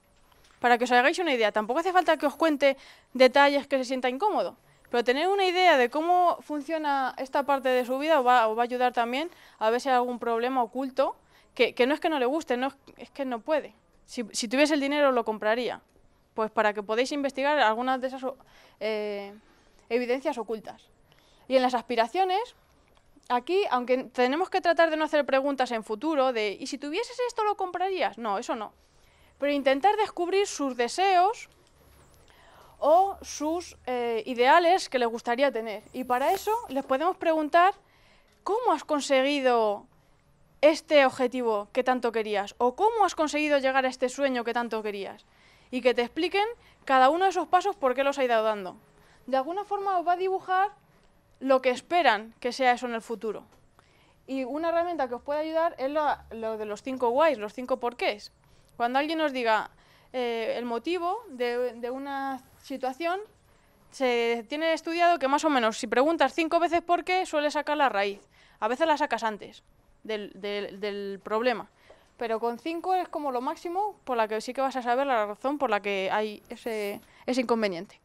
Para que os hagáis una idea, tampoco hace falta que os cuente detalles que se sienta incómodo, pero tener una idea de cómo funciona esta parte de su vida os va, a ayudar también a ver si hay algún problema oculto, que, no es que no le guste, no, es que no puede. si tuviese el dinero lo compraría, pues para que podáis investigar algunas de esas eh, evidencias ocultas. Y en las aspiraciones, aquí, aunque tenemos que tratar de no hacer preguntas en futuro, de ¿y si tuvieses esto lo comprarías? No, eso no. Pero intentar descubrir sus deseos o sus eh, ideales que les gustaría tener. Y para eso les podemos preguntar ¿cómo has conseguido este objetivo que tanto querías? ¿O cómo has conseguido llegar a este sueño que tanto querías? y que te expliquen cada uno de esos pasos por qué los ha ido dando. De alguna forma os va a dibujar lo que esperan que sea eso en el futuro. Y una herramienta que os puede ayudar es lo, de los cinco whys, los cinco porqués. Cuando alguien nos diga eh, el motivo de, una situación, se tiene estudiado que más o menos si preguntas cinco veces por qué, suele sacar la raíz. A veces la sacas antes del problema pero con 5 es como lo máximo por la que sí que vas a saber la razón por la que hay ese, inconveniente.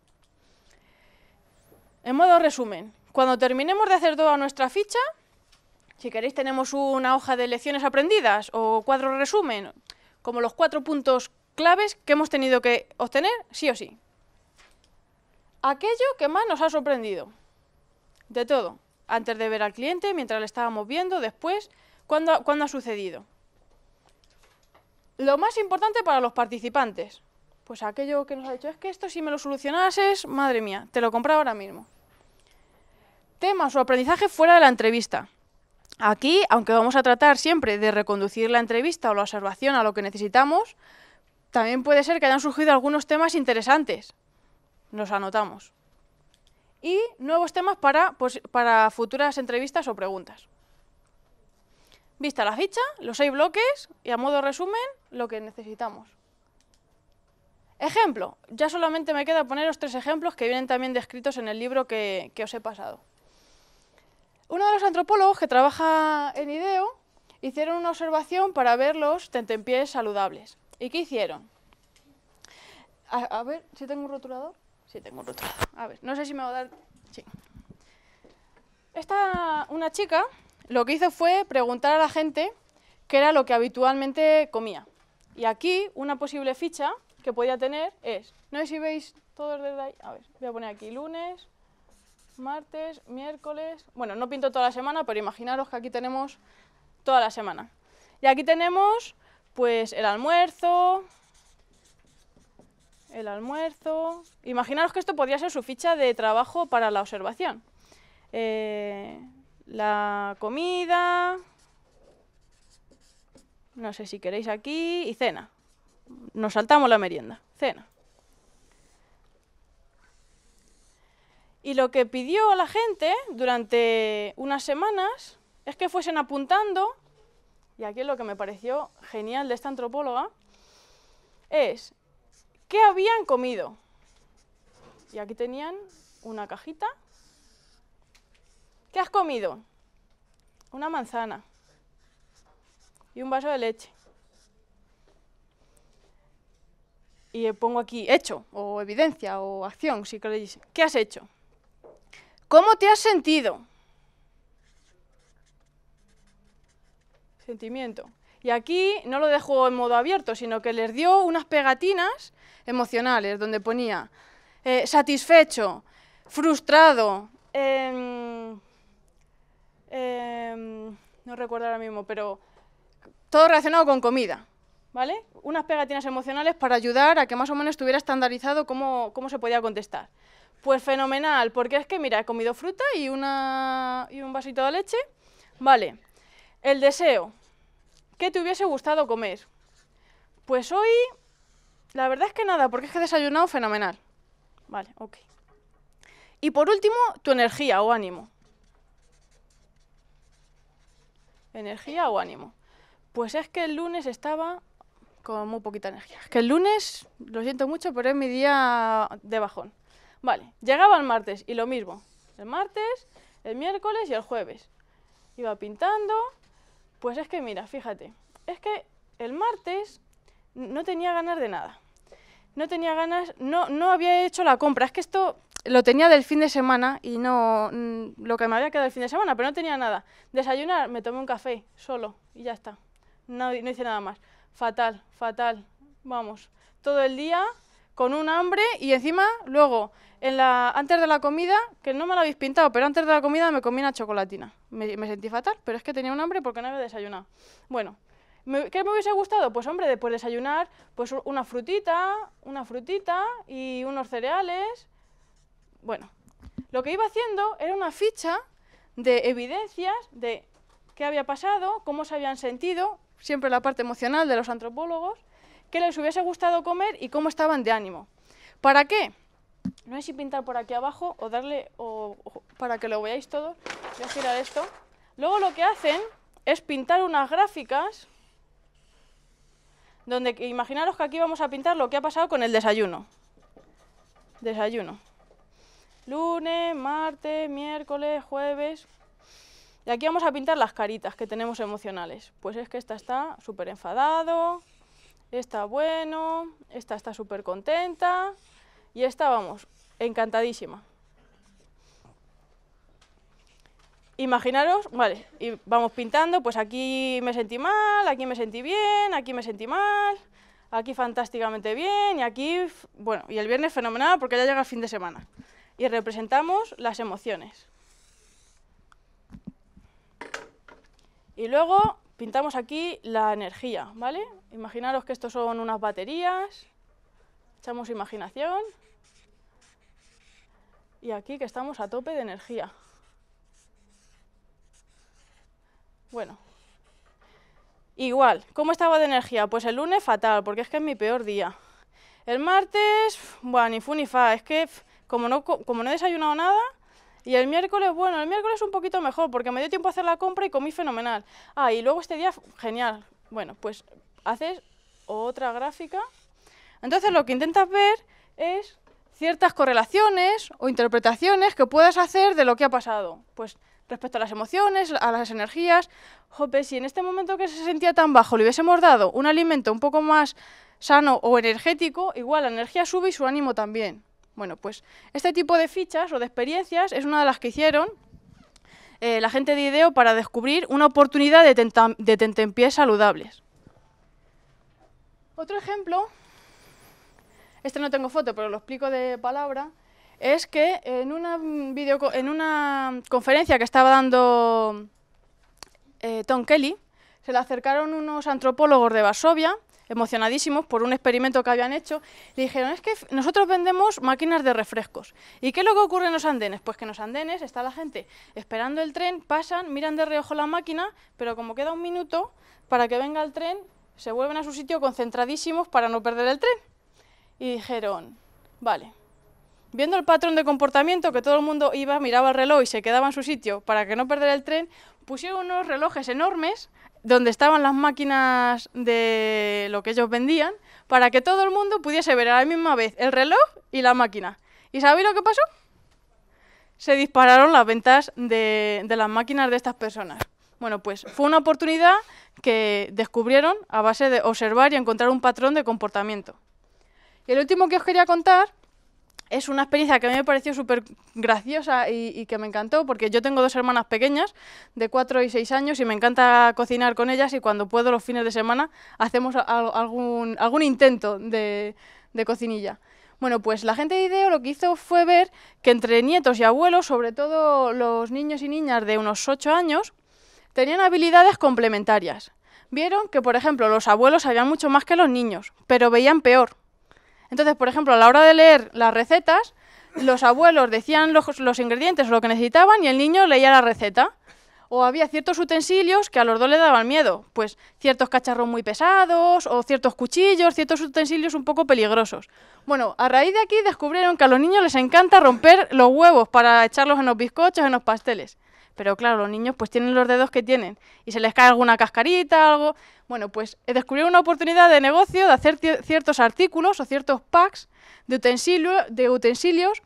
En modo resumen, cuando terminemos de hacer toda nuestra ficha, si queréis tenemos una hoja de lecciones aprendidas o cuadro resumen, como los cuatro puntos claves que hemos tenido que obtener sí o sí. Aquello que más nos ha sorprendido. De todo. Antes de ver al cliente, mientras le estábamos viendo, después, cuando, cuando ha sucedido. Lo más importante para los participantes. Pues aquello que nos ha dicho es que esto si me lo solucionases, madre mía, te lo compraba ahora mismo. Temas o aprendizaje fuera de la entrevista. Aquí, aunque vamos a tratar siempre de reconducir la entrevista o la observación a lo que necesitamos, también puede ser que hayan surgido algunos temas interesantes. Nos anotamos. Y nuevos temas para, pues, para futuras entrevistas o preguntas. Vista la ficha, los seis bloques y a modo resumen, lo que necesitamos. Ejemplo. Ya solamente me queda poneros tres ejemplos que vienen también descritos en el libro que, os he pasado. Uno de los antropólogos que trabaja en IDEO hicieron una observación para ver los tentempiés saludables. ¿Y qué hicieron? A, ver, si tengo un rotulador. si tengo un rotulador. A ver, no sé si me va a dar... Sí. Esta, una chica, lo que hizo fue preguntar a la gente qué era lo que habitualmente comía. Y aquí una posible ficha que podía tener es, no sé si veis todos desde ahí, a ver, voy a poner aquí lunes, martes, miércoles, bueno, no pinto toda la semana, pero imaginaros que aquí tenemos toda la semana. Y aquí tenemos pues el almuerzo, el almuerzo, imaginaros que esto podría ser su ficha de trabajo para la observación. Eh, la comida, no sé si queréis aquí y cena. Nos saltamos la merienda. Cena. Y lo que pidió a la gente durante unas semanas es que fuesen apuntando, y aquí es lo que me pareció genial de esta antropóloga, es qué habían comido. Y aquí tenían una cajita. ¿Qué has comido? Una manzana y un vaso de leche. Y pongo aquí hecho, o evidencia, o acción, si queréis. ¿Qué has hecho? ¿Cómo te has sentido? Sentimiento. Y aquí no lo dejo en modo abierto, sino que les dio unas pegatinas emocionales donde ponía eh, satisfecho, frustrado, em, em, no recuerdo ahora mismo, pero todo relacionado con comida, ¿vale? Unas pegatinas emocionales para ayudar a que más o menos estuviera estandarizado cómo, se podía contestar. Pues fenomenal, porque es que, mira, he comido fruta y, una, y un vasito de leche. Vale, el deseo. ¿Qué te hubiese gustado comer? Pues hoy, la verdad es que nada, porque es que he desayunado fenomenal. Vale, ok. Y por último, tu energía o ánimo. Energía o ánimo. Pues es que el lunes estaba con muy poquita energía. Es que el lunes, lo siento mucho, pero es mi día de bajón. Vale, llegaba el martes y lo mismo. El martes, el miércoles y el jueves. Iba pintando. Pues es que mira, fíjate, es que el martes no tenía ganas de nada. No tenía ganas, no, no había hecho la compra. Es que esto lo tenía del fin de semana y no mm, lo que me había quedado del fin de semana, pero no tenía nada. Desayunar, me tomé un café solo y ya está. No, hice nada más. Fatal, fatal. Vamos, todo el día con un hambre y encima luego en la, antes de la comida, que no me lo habéis pintado, pero antes de la comida me comí una chocolatina. Me, sentí fatal, pero es que tenía un hambre porque no había desayunado. Bueno, ¿qué me hubiese gustado? Pues hombre, después de desayunar, pues una frutita, una frutita y unos cereales. Bueno, lo que iba haciendo era una ficha de evidencias de qué había pasado, cómo se habían sentido, siempre la parte emocional de los antropólogos, qué les hubiese gustado comer y cómo estaban de ánimo. ¿Para qué? No sé si pintar por aquí abajo o darle, para que lo veáis todo, voy a girar esto. Luego lo que hacen es pintar unas gráficas donde imaginaros que aquí vamos a pintar lo que ha pasado con el desayuno. Desayuno. Lunes, martes, miércoles, jueves, y aquí vamos a pintar las caritas que tenemos emocionales. Pues es que esta está súper enfadado, esta bueno, esta está súper contenta y esta, vamos, encantadísima. Imaginaros, vale, y vamos pintando, pues aquí me sentí mal, aquí me sentí bien, aquí me sentí mal, aquí fantásticamente bien y aquí, bueno, y el viernes fenomenal porque ya llega el fin de semana. Y representamos las emociones. Y luego pintamos aquí la energía, ¿vale? Imaginaros que estos son unas baterías, echamos imaginación y aquí que estamos a tope de energía. Bueno, igual, ¿cómo estaba de energía? Pues el lunes fatal, porque es que es mi peor día. El martes, bueno, ni fu ni fa, es que como no, como no he desayunado nada, y el miércoles, bueno, el miércoles un poquito mejor, porque me dio tiempo a hacer la compra y comí fenomenal. Ah, y luego este día, genial. Bueno, pues haces otra gráfica. Entonces lo que intentas ver es ciertas correlaciones o interpretaciones que puedas hacer de lo que ha pasado. Pues respecto a las emociones, a las energías. Jope, si en este momento que se sentía tan bajo le hubiésemos dado un alimento un poco más sano o energético, igual la energía sube y su ánimo también. Bueno, pues este tipo de fichas o de experiencias es una de las que hicieron eh, la gente de IDEO para descubrir una oportunidad de, de tentempiés saludables. Otro ejemplo, este no tengo foto, pero lo explico de palabra, es que en una, en una conferencia que estaba dando eh, Tom Kelly, se le acercaron unos antropólogos de Varsovia emocionadísimos por un experimento que habían hecho, le dijeron, es que nosotros vendemos máquinas de refrescos. ¿Y qué es lo que ocurre en los andenes? Pues que en los andenes está la gente esperando el tren, pasan, miran de reojo la máquina, pero como queda un minuto para que venga el tren, se vuelven a su sitio concentradísimos para no perder el tren. Y dijeron, vale, viendo el patrón de comportamiento que todo el mundo iba, miraba el reloj y se quedaba en su sitio para que no perder el tren, pusieron unos relojes enormes donde estaban las máquinas de lo que ellos vendían, para que todo el mundo pudiese ver a la misma vez el reloj y la máquina. ¿Y sabéis lo que pasó? Se dispararon las ventas de, de las máquinas de estas personas. Bueno, pues fue una oportunidad que descubrieron a base de observar y encontrar un patrón de comportamiento. Y el último que os quería contar es una experiencia que a mí me pareció súper graciosa y, que me encantó, porque yo tengo dos hermanas pequeñas de 4 y 6 años y me encanta cocinar con ellas y cuando puedo los fines de semana hacemos algún, intento de, de cocinilla. Bueno, pues la gente de IDEO lo que hizo fue ver que entre nietos y abuelos, sobre todo los niños y niñas de unos 8 años, tenían habilidades complementarias. Vieron que, por ejemplo, los abuelos sabían mucho más que los niños, pero veían peor. Entonces, por ejemplo, a la hora de leer las recetas, los abuelos decían los, ingredientes o lo que necesitaban y el niño leía la receta. O había ciertos utensilios que a los dos le daban miedo, pues ciertos cacharros muy pesados, o ciertos cuchillos, ciertos utensilios un poco peligrosos. Bueno, a raíz de aquí descubrieron que a los niños les encanta romper los huevos para echarlos en los bizcochos, en los pasteles. Pero claro, los niños pues tienen los dedos que tienen y se les cae alguna cascarita, algo. Bueno, pues descubrieron una oportunidad de negocio de hacer ciertos artículos o ciertos packs de, de utensilios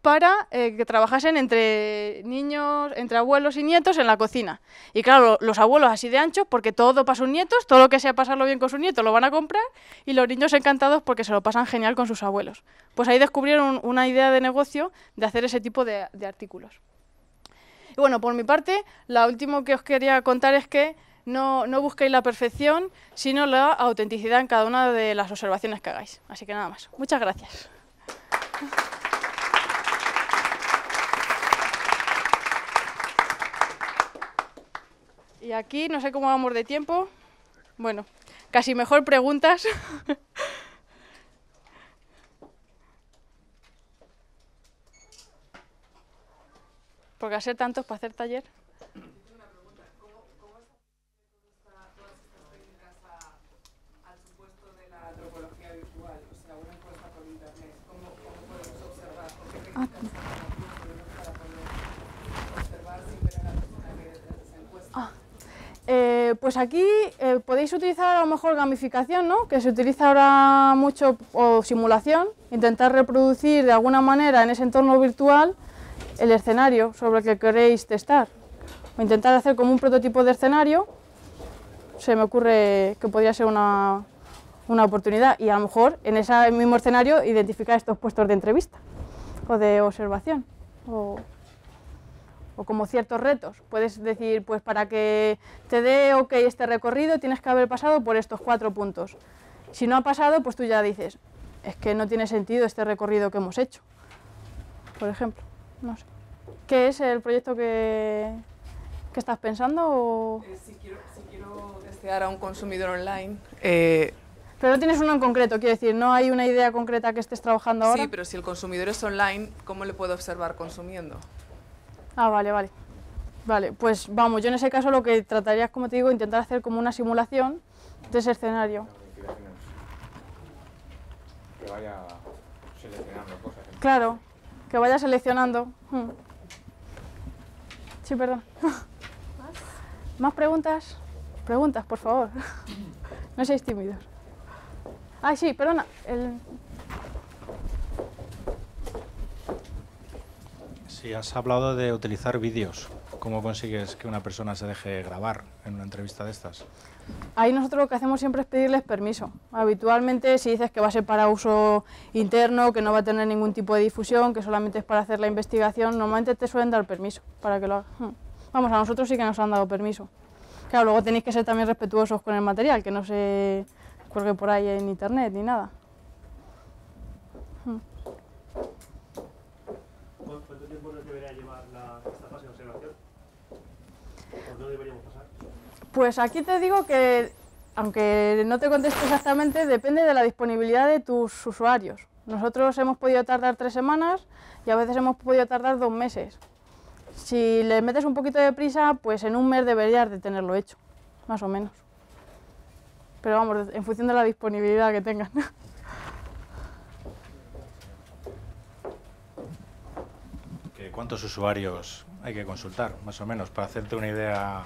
para eh, que trabajasen entre niños, entre abuelos y nietos en la cocina. Y claro, los abuelos así de anchos, porque todo para sus nietos, todo lo que sea pasarlo bien con sus nietos lo van a comprar, y los niños encantados porque se lo pasan genial con sus abuelos. Pues ahí descubrieron una idea de negocio de hacer ese tipo de artículos. Y bueno, por mi parte, lo último que os quería contar es que no, no busquéis la perfección, sino la autenticidad en cada una de las observaciones que hagáis. Así que nada más. Muchas gracias. Y aquí, no sé cómo vamos de tiempo. Bueno, casi mejor preguntas. va a ser tantos para hacer taller. tengo una ah, pregunta: ¿cómo es eh, la se a todas estas técnicas al supuesto de la antropología virtual? O sea, una encuesta por internet, ¿cómo podemos observar? ¿Qué técnicas tenemos para poder observar y ver a la persona que detrás de esa encuesta? Pues aquí eh, podéis utilizar a lo mejor gamificación, ¿no? Que se utiliza ahora mucho, o simulación, intentar reproducir de alguna manera en ese entorno virtual el escenario sobre el que queréis testar o intentar hacer como un prototipo de escenario, se me ocurre que podría ser una, una oportunidad y a lo mejor en ese mismo escenario identificar estos puestos de entrevista o de observación o, o como ciertos retos. Puedes decir, pues para que te dé ok este recorrido tienes que haber pasado por estos cuatro puntos. Si no ha pasado, pues tú ya dices, es que no tiene sentido este recorrido que hemos hecho, por ejemplo. No sé. ¿Qué es el proyecto que, que estás pensando? O... Eh, si, quiero, si, a un consumidor online. Eh, pero no tienes uno en concreto, quiero decir, no hay una idea concreta que estés trabajando ahora. Sí, pero si el consumidor es online, ¿cómo le puedo observar consumiendo? Ah, vale, vale. Vale, pues vamos, yo en ese caso lo que trataría es, como te digo, intentar hacer como una simulación de ese escenario. Que vaya seleccionando cosas. ¿eh? Claro que vaya seleccionando. Hmm. Sí, perdón. ¿Más preguntas? Preguntas, por favor. No seáis tímidos. Ah, sí, perdona. Si has hablado de utilizar vídeos. ¿Cómo consigues que una persona se deje grabar en una entrevista de estas? Ahí nosotros lo que hacemos siempre es pedirles permiso. Habitualmente si dices que va a ser para uso interno, que no va a tener ningún tipo de difusión, que solamente es para hacer la investigación, normalmente te suelen dar permiso para que lo hmm. Vamos, a nosotros sí que nos han dado permiso. Claro, luego tenéis que ser también respetuosos con el material, que no se cuelgue por ahí en internet ni nada. Hmm. Pues aquí te digo que, aunque no te conteste exactamente, depende de la disponibilidad de tus usuarios. Nosotros hemos podido tardar tres semanas y a veces hemos podido tardar dos meses. Si le metes un poquito de prisa, pues en un mes deberías de tenerlo hecho, más o menos. Pero vamos, en función de la disponibilidad que tengan. ¿Cuántos usuarios hay que consultar, más o menos, para hacerte una idea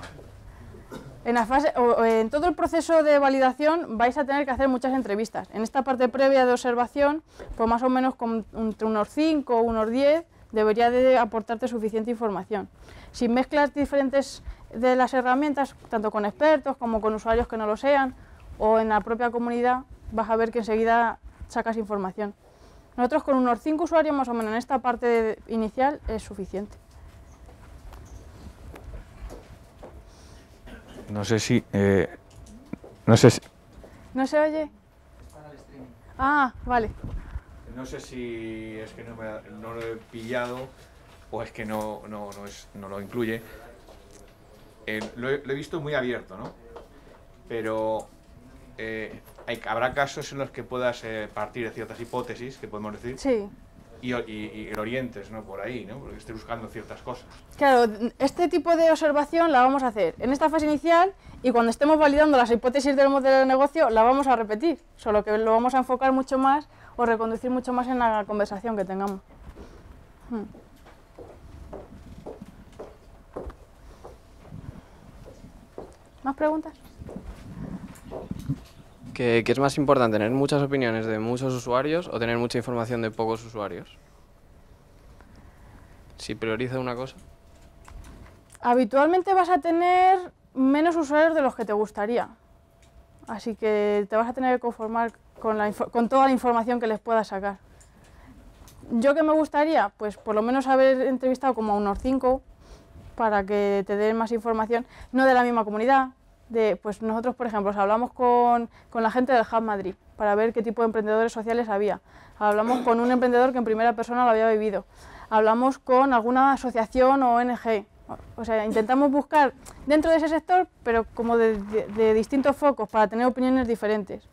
en, todo el proceso de validación vais a tener que hacer muchas entrevistas. En esta parte previa de observación, pues más o menos con, entre unos 5 o unos 10, debería de aportarte suficiente información. Si mezclas diferentes de las herramientas, tanto con expertos como con usuarios que no lo sean, o en la propia comunidad, vas a ver que enseguida sacas información. Nosotros con unos 5 usuarios más o menos en esta parte inicial es suficiente. No sé si... Eh, no sé si... ¿No se oye? Ah, vale. No sé si es que no, me, lo he pillado o es que no, no, no, es, no lo incluye. Eh, lo, he, visto muy abierto, ¿no? Pero eh, hay, habrá casos en los que puedas partir de ciertas hipótesis, que podemos decir, sí y, el oriente, ¿no? por ahí, ¿no? porque estoy buscando ciertas cosas. Claro, este tipo de observación la vamos a hacer en esta fase inicial y cuando estemos validando las hipótesis del modelo de negocio la vamos a repetir, solo que lo vamos a enfocar mucho más o reconducir mucho más en la conversación que tengamos. Hmm. ¿Más preguntas? ¿Qué, es más importante, tener muchas opiniones de muchos usuarios o tener mucha información de pocos usuarios? Si prioriza una cosa. Habitualmente vas a tener menos usuarios de los que te gustaría. Así que te vas a tener que conformar con, toda la información que les pueda sacar. ¿Yo que me gustaría? Pues por lo menos haber entrevistado como a unos cinco para que te den más información, no de la misma comunidad, pues nosotros, por ejemplo, hablamos con, la gente del Hub Madrid para ver qué tipo de emprendedores sociales había. Hablamos con un emprendedor que en primera persona lo había vivido. Hablamos con alguna asociación o ONG. O sea, intentamos buscar dentro de ese sector, pero como de, distintos focos, para tener opiniones diferentes.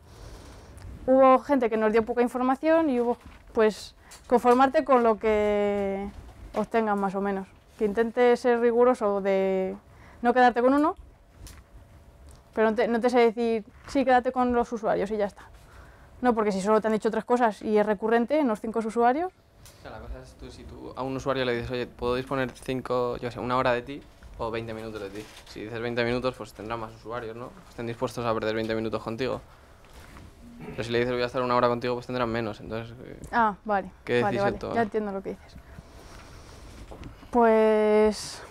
Hubo gente que nos dio poca información y hubo, pues, conformarte con lo que obtengas más o menos. Que intentes ser riguroso de no quedarte con uno, pero no te, sé decir, sí, quédate con los usuarios y ya está. No, porque si solo te han dicho tres cosas y es recurrente en los cinco usuarios. O sea, la cosa es tú, si tú a un usuario le dices, oye, puedo disponer cinco, yo sé, una hora de ti o 20 minutos de ti. Si dices 20 minutos, pues tendrá más usuarios, ¿no? estén dispuestos a perder 20 minutos contigo. Pero si le dices voy a estar una hora contigo, pues tendrán menos. Entonces, eh, ah, vale. ¿qué vale. Ya entiendo lo que dices. Pues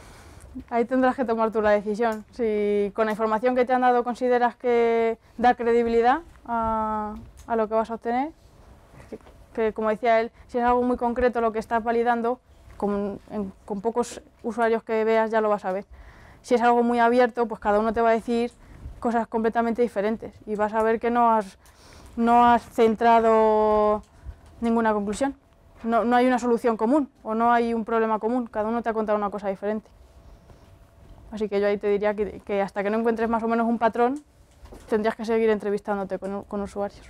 Ahí tendrás que tomar tú la decisión. Si con la información que te han dado consideras que da credibilidad a, lo que vas a obtener, que, como decía él, si es algo muy concreto lo que estás validando, con, pocos usuarios que veas ya lo vas a ver. Si es algo muy abierto, pues cada uno te va a decir cosas completamente diferentes y vas a ver que no has, no has centrado ninguna conclusión. no hay una solución común o no hay un problema común, cada uno te ha contado una cosa diferente. Así que yo ahí te diría que, hasta que no encuentres más o menos un patrón, tendrías que seguir entrevistándote con, con usuarios.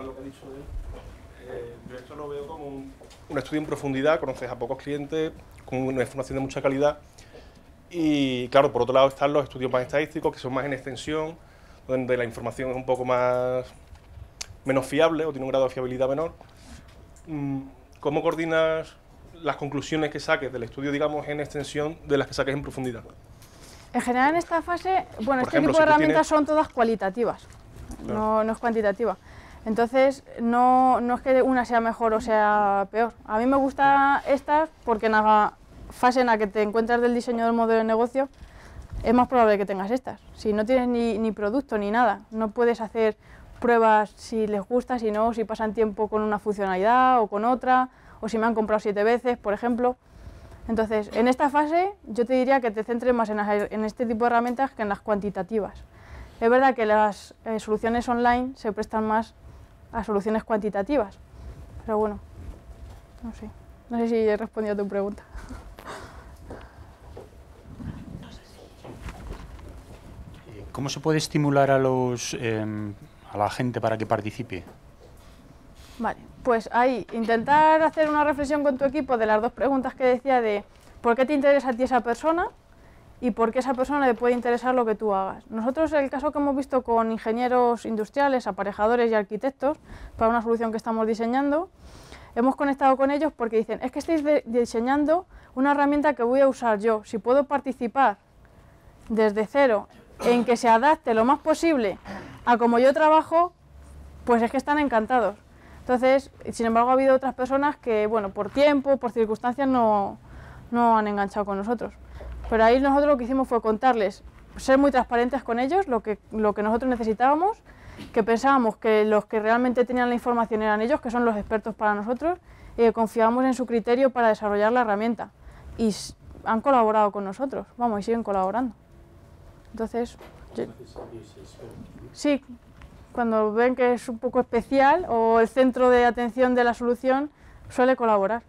a lo que dicho eh, yo esto lo veo como un, un, estudio en profundidad, conoces a pocos clientes, con una información de mucha calidad. Y claro, por otro lado están los estudios más estadísticos, que son más en extensión, donde la información es un poco más menos fiable o tiene un grado de fiabilidad menor. Mm, ¿Cómo coordinas las conclusiones que saques del estudio, digamos, en extensión de las que saques en profundidad. En general, en esta fase, bueno, este tipo de herramientas son todas cualitativas, no, no, es cuantitativa. Entonces, no, es que una sea mejor o sea peor. A mí me gusta estas porque en la fase en la que te encuentras del diseño del modelo de negocio, es más probable que tengas estas. Si no tienes ni, ni producto ni nada, no puedes hacer pruebas si les gusta, si no, si pasan tiempo con una funcionalidad o con otra o si me han comprado siete veces, por ejemplo. Entonces, en esta fase yo te diría que te centres más en, este tipo de herramientas que en las cuantitativas. Es verdad que las eh, soluciones online se prestan más a soluciones cuantitativas, pero bueno, no sé. No sé si he respondido a tu pregunta. Eh, ¿Cómo se puede estimular a, los, em, a la gente para que participe? Vale, pues ahí, intentar hacer una reflexión con tu equipo de las dos preguntas que decía de por qué te interesa a ti esa persona y por qué esa persona le puede interesar lo que tú hagas. Nosotros el caso que hemos visto con ingenieros industriales, aparejadores y arquitectos para una solución que estamos diseñando, hemos conectado con ellos porque dicen, es que estáis diseñando una herramienta que voy a usar yo, si puedo participar desde cero en que se adapte lo más posible a como yo trabajo, pues es que están encantados. Entonces, sin embargo, ha habido otras personas que, bueno, por tiempo, por circunstancias, no, no han enganchado con nosotros. Pero ahí nosotros lo que hicimos fue contarles, ser muy transparentes con ellos, lo que, lo que nosotros necesitábamos, que pensábamos que los que realmente tenían la información eran ellos, que son los expertos para nosotros, y que confiábamos en su criterio para desarrollar la herramienta. Y han colaborado con nosotros, vamos, y siguen colaborando. Entonces, sí, cuando ven que es un poco especial o el centro de atención de la solución suele colaborar.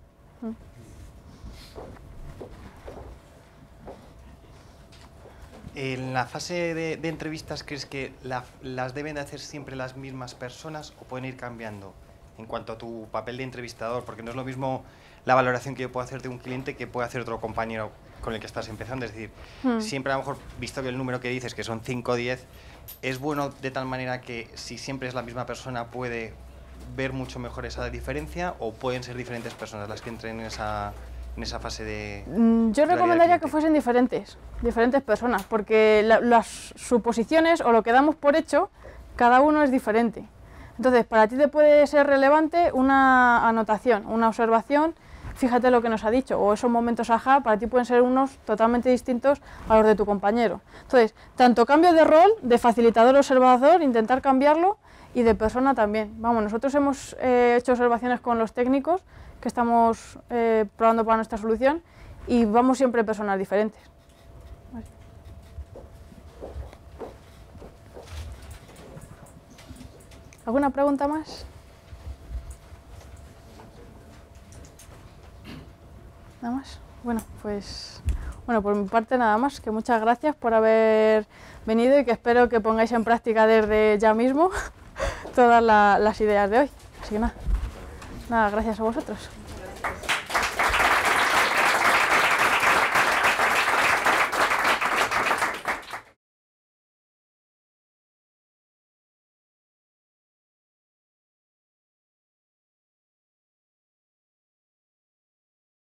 ¿En la fase de, entrevistas crees que las deben de hacer siempre las mismas personas o pueden ir cambiando en cuanto a tu papel de entrevistador? Porque no es lo mismo la valoración que yo puedo hacer de un cliente que puede hacer otro compañero con el que estás empezando. Es decir, hmm. siempre a lo mejor, visto que el número que dices, que son 5 o 10, es bueno de tal manera que si siempre es la misma persona puede ver mucho mejor esa diferencia o pueden ser diferentes personas las que entren en esa, fase de... Mm, yo recomendaría que fuesen diferentes, diferentes personas, porque las suposiciones o lo que damos por hecho, cada uno es diferente. Entonces, para ti te puede ser relevante una anotación, una observación fíjate lo que nos ha dicho, o esos momentos ajá para ti pueden ser unos totalmente distintos a los de tu compañero. Entonces, tanto cambio de rol, de facilitador-observador, intentar cambiarlo, y de persona también. Vamos, nosotros hemos eh, hecho observaciones con los técnicos que estamos eh, probando para nuestra solución y vamos siempre personas diferentes. ¿Alguna pregunta más? Nada más. Bueno, pues bueno, por mi parte nada más, que muchas gracias por haber venido y que espero que pongáis en práctica desde ya mismo todas las ideas de hoy. Así que nada, nada, gracias a vosotros.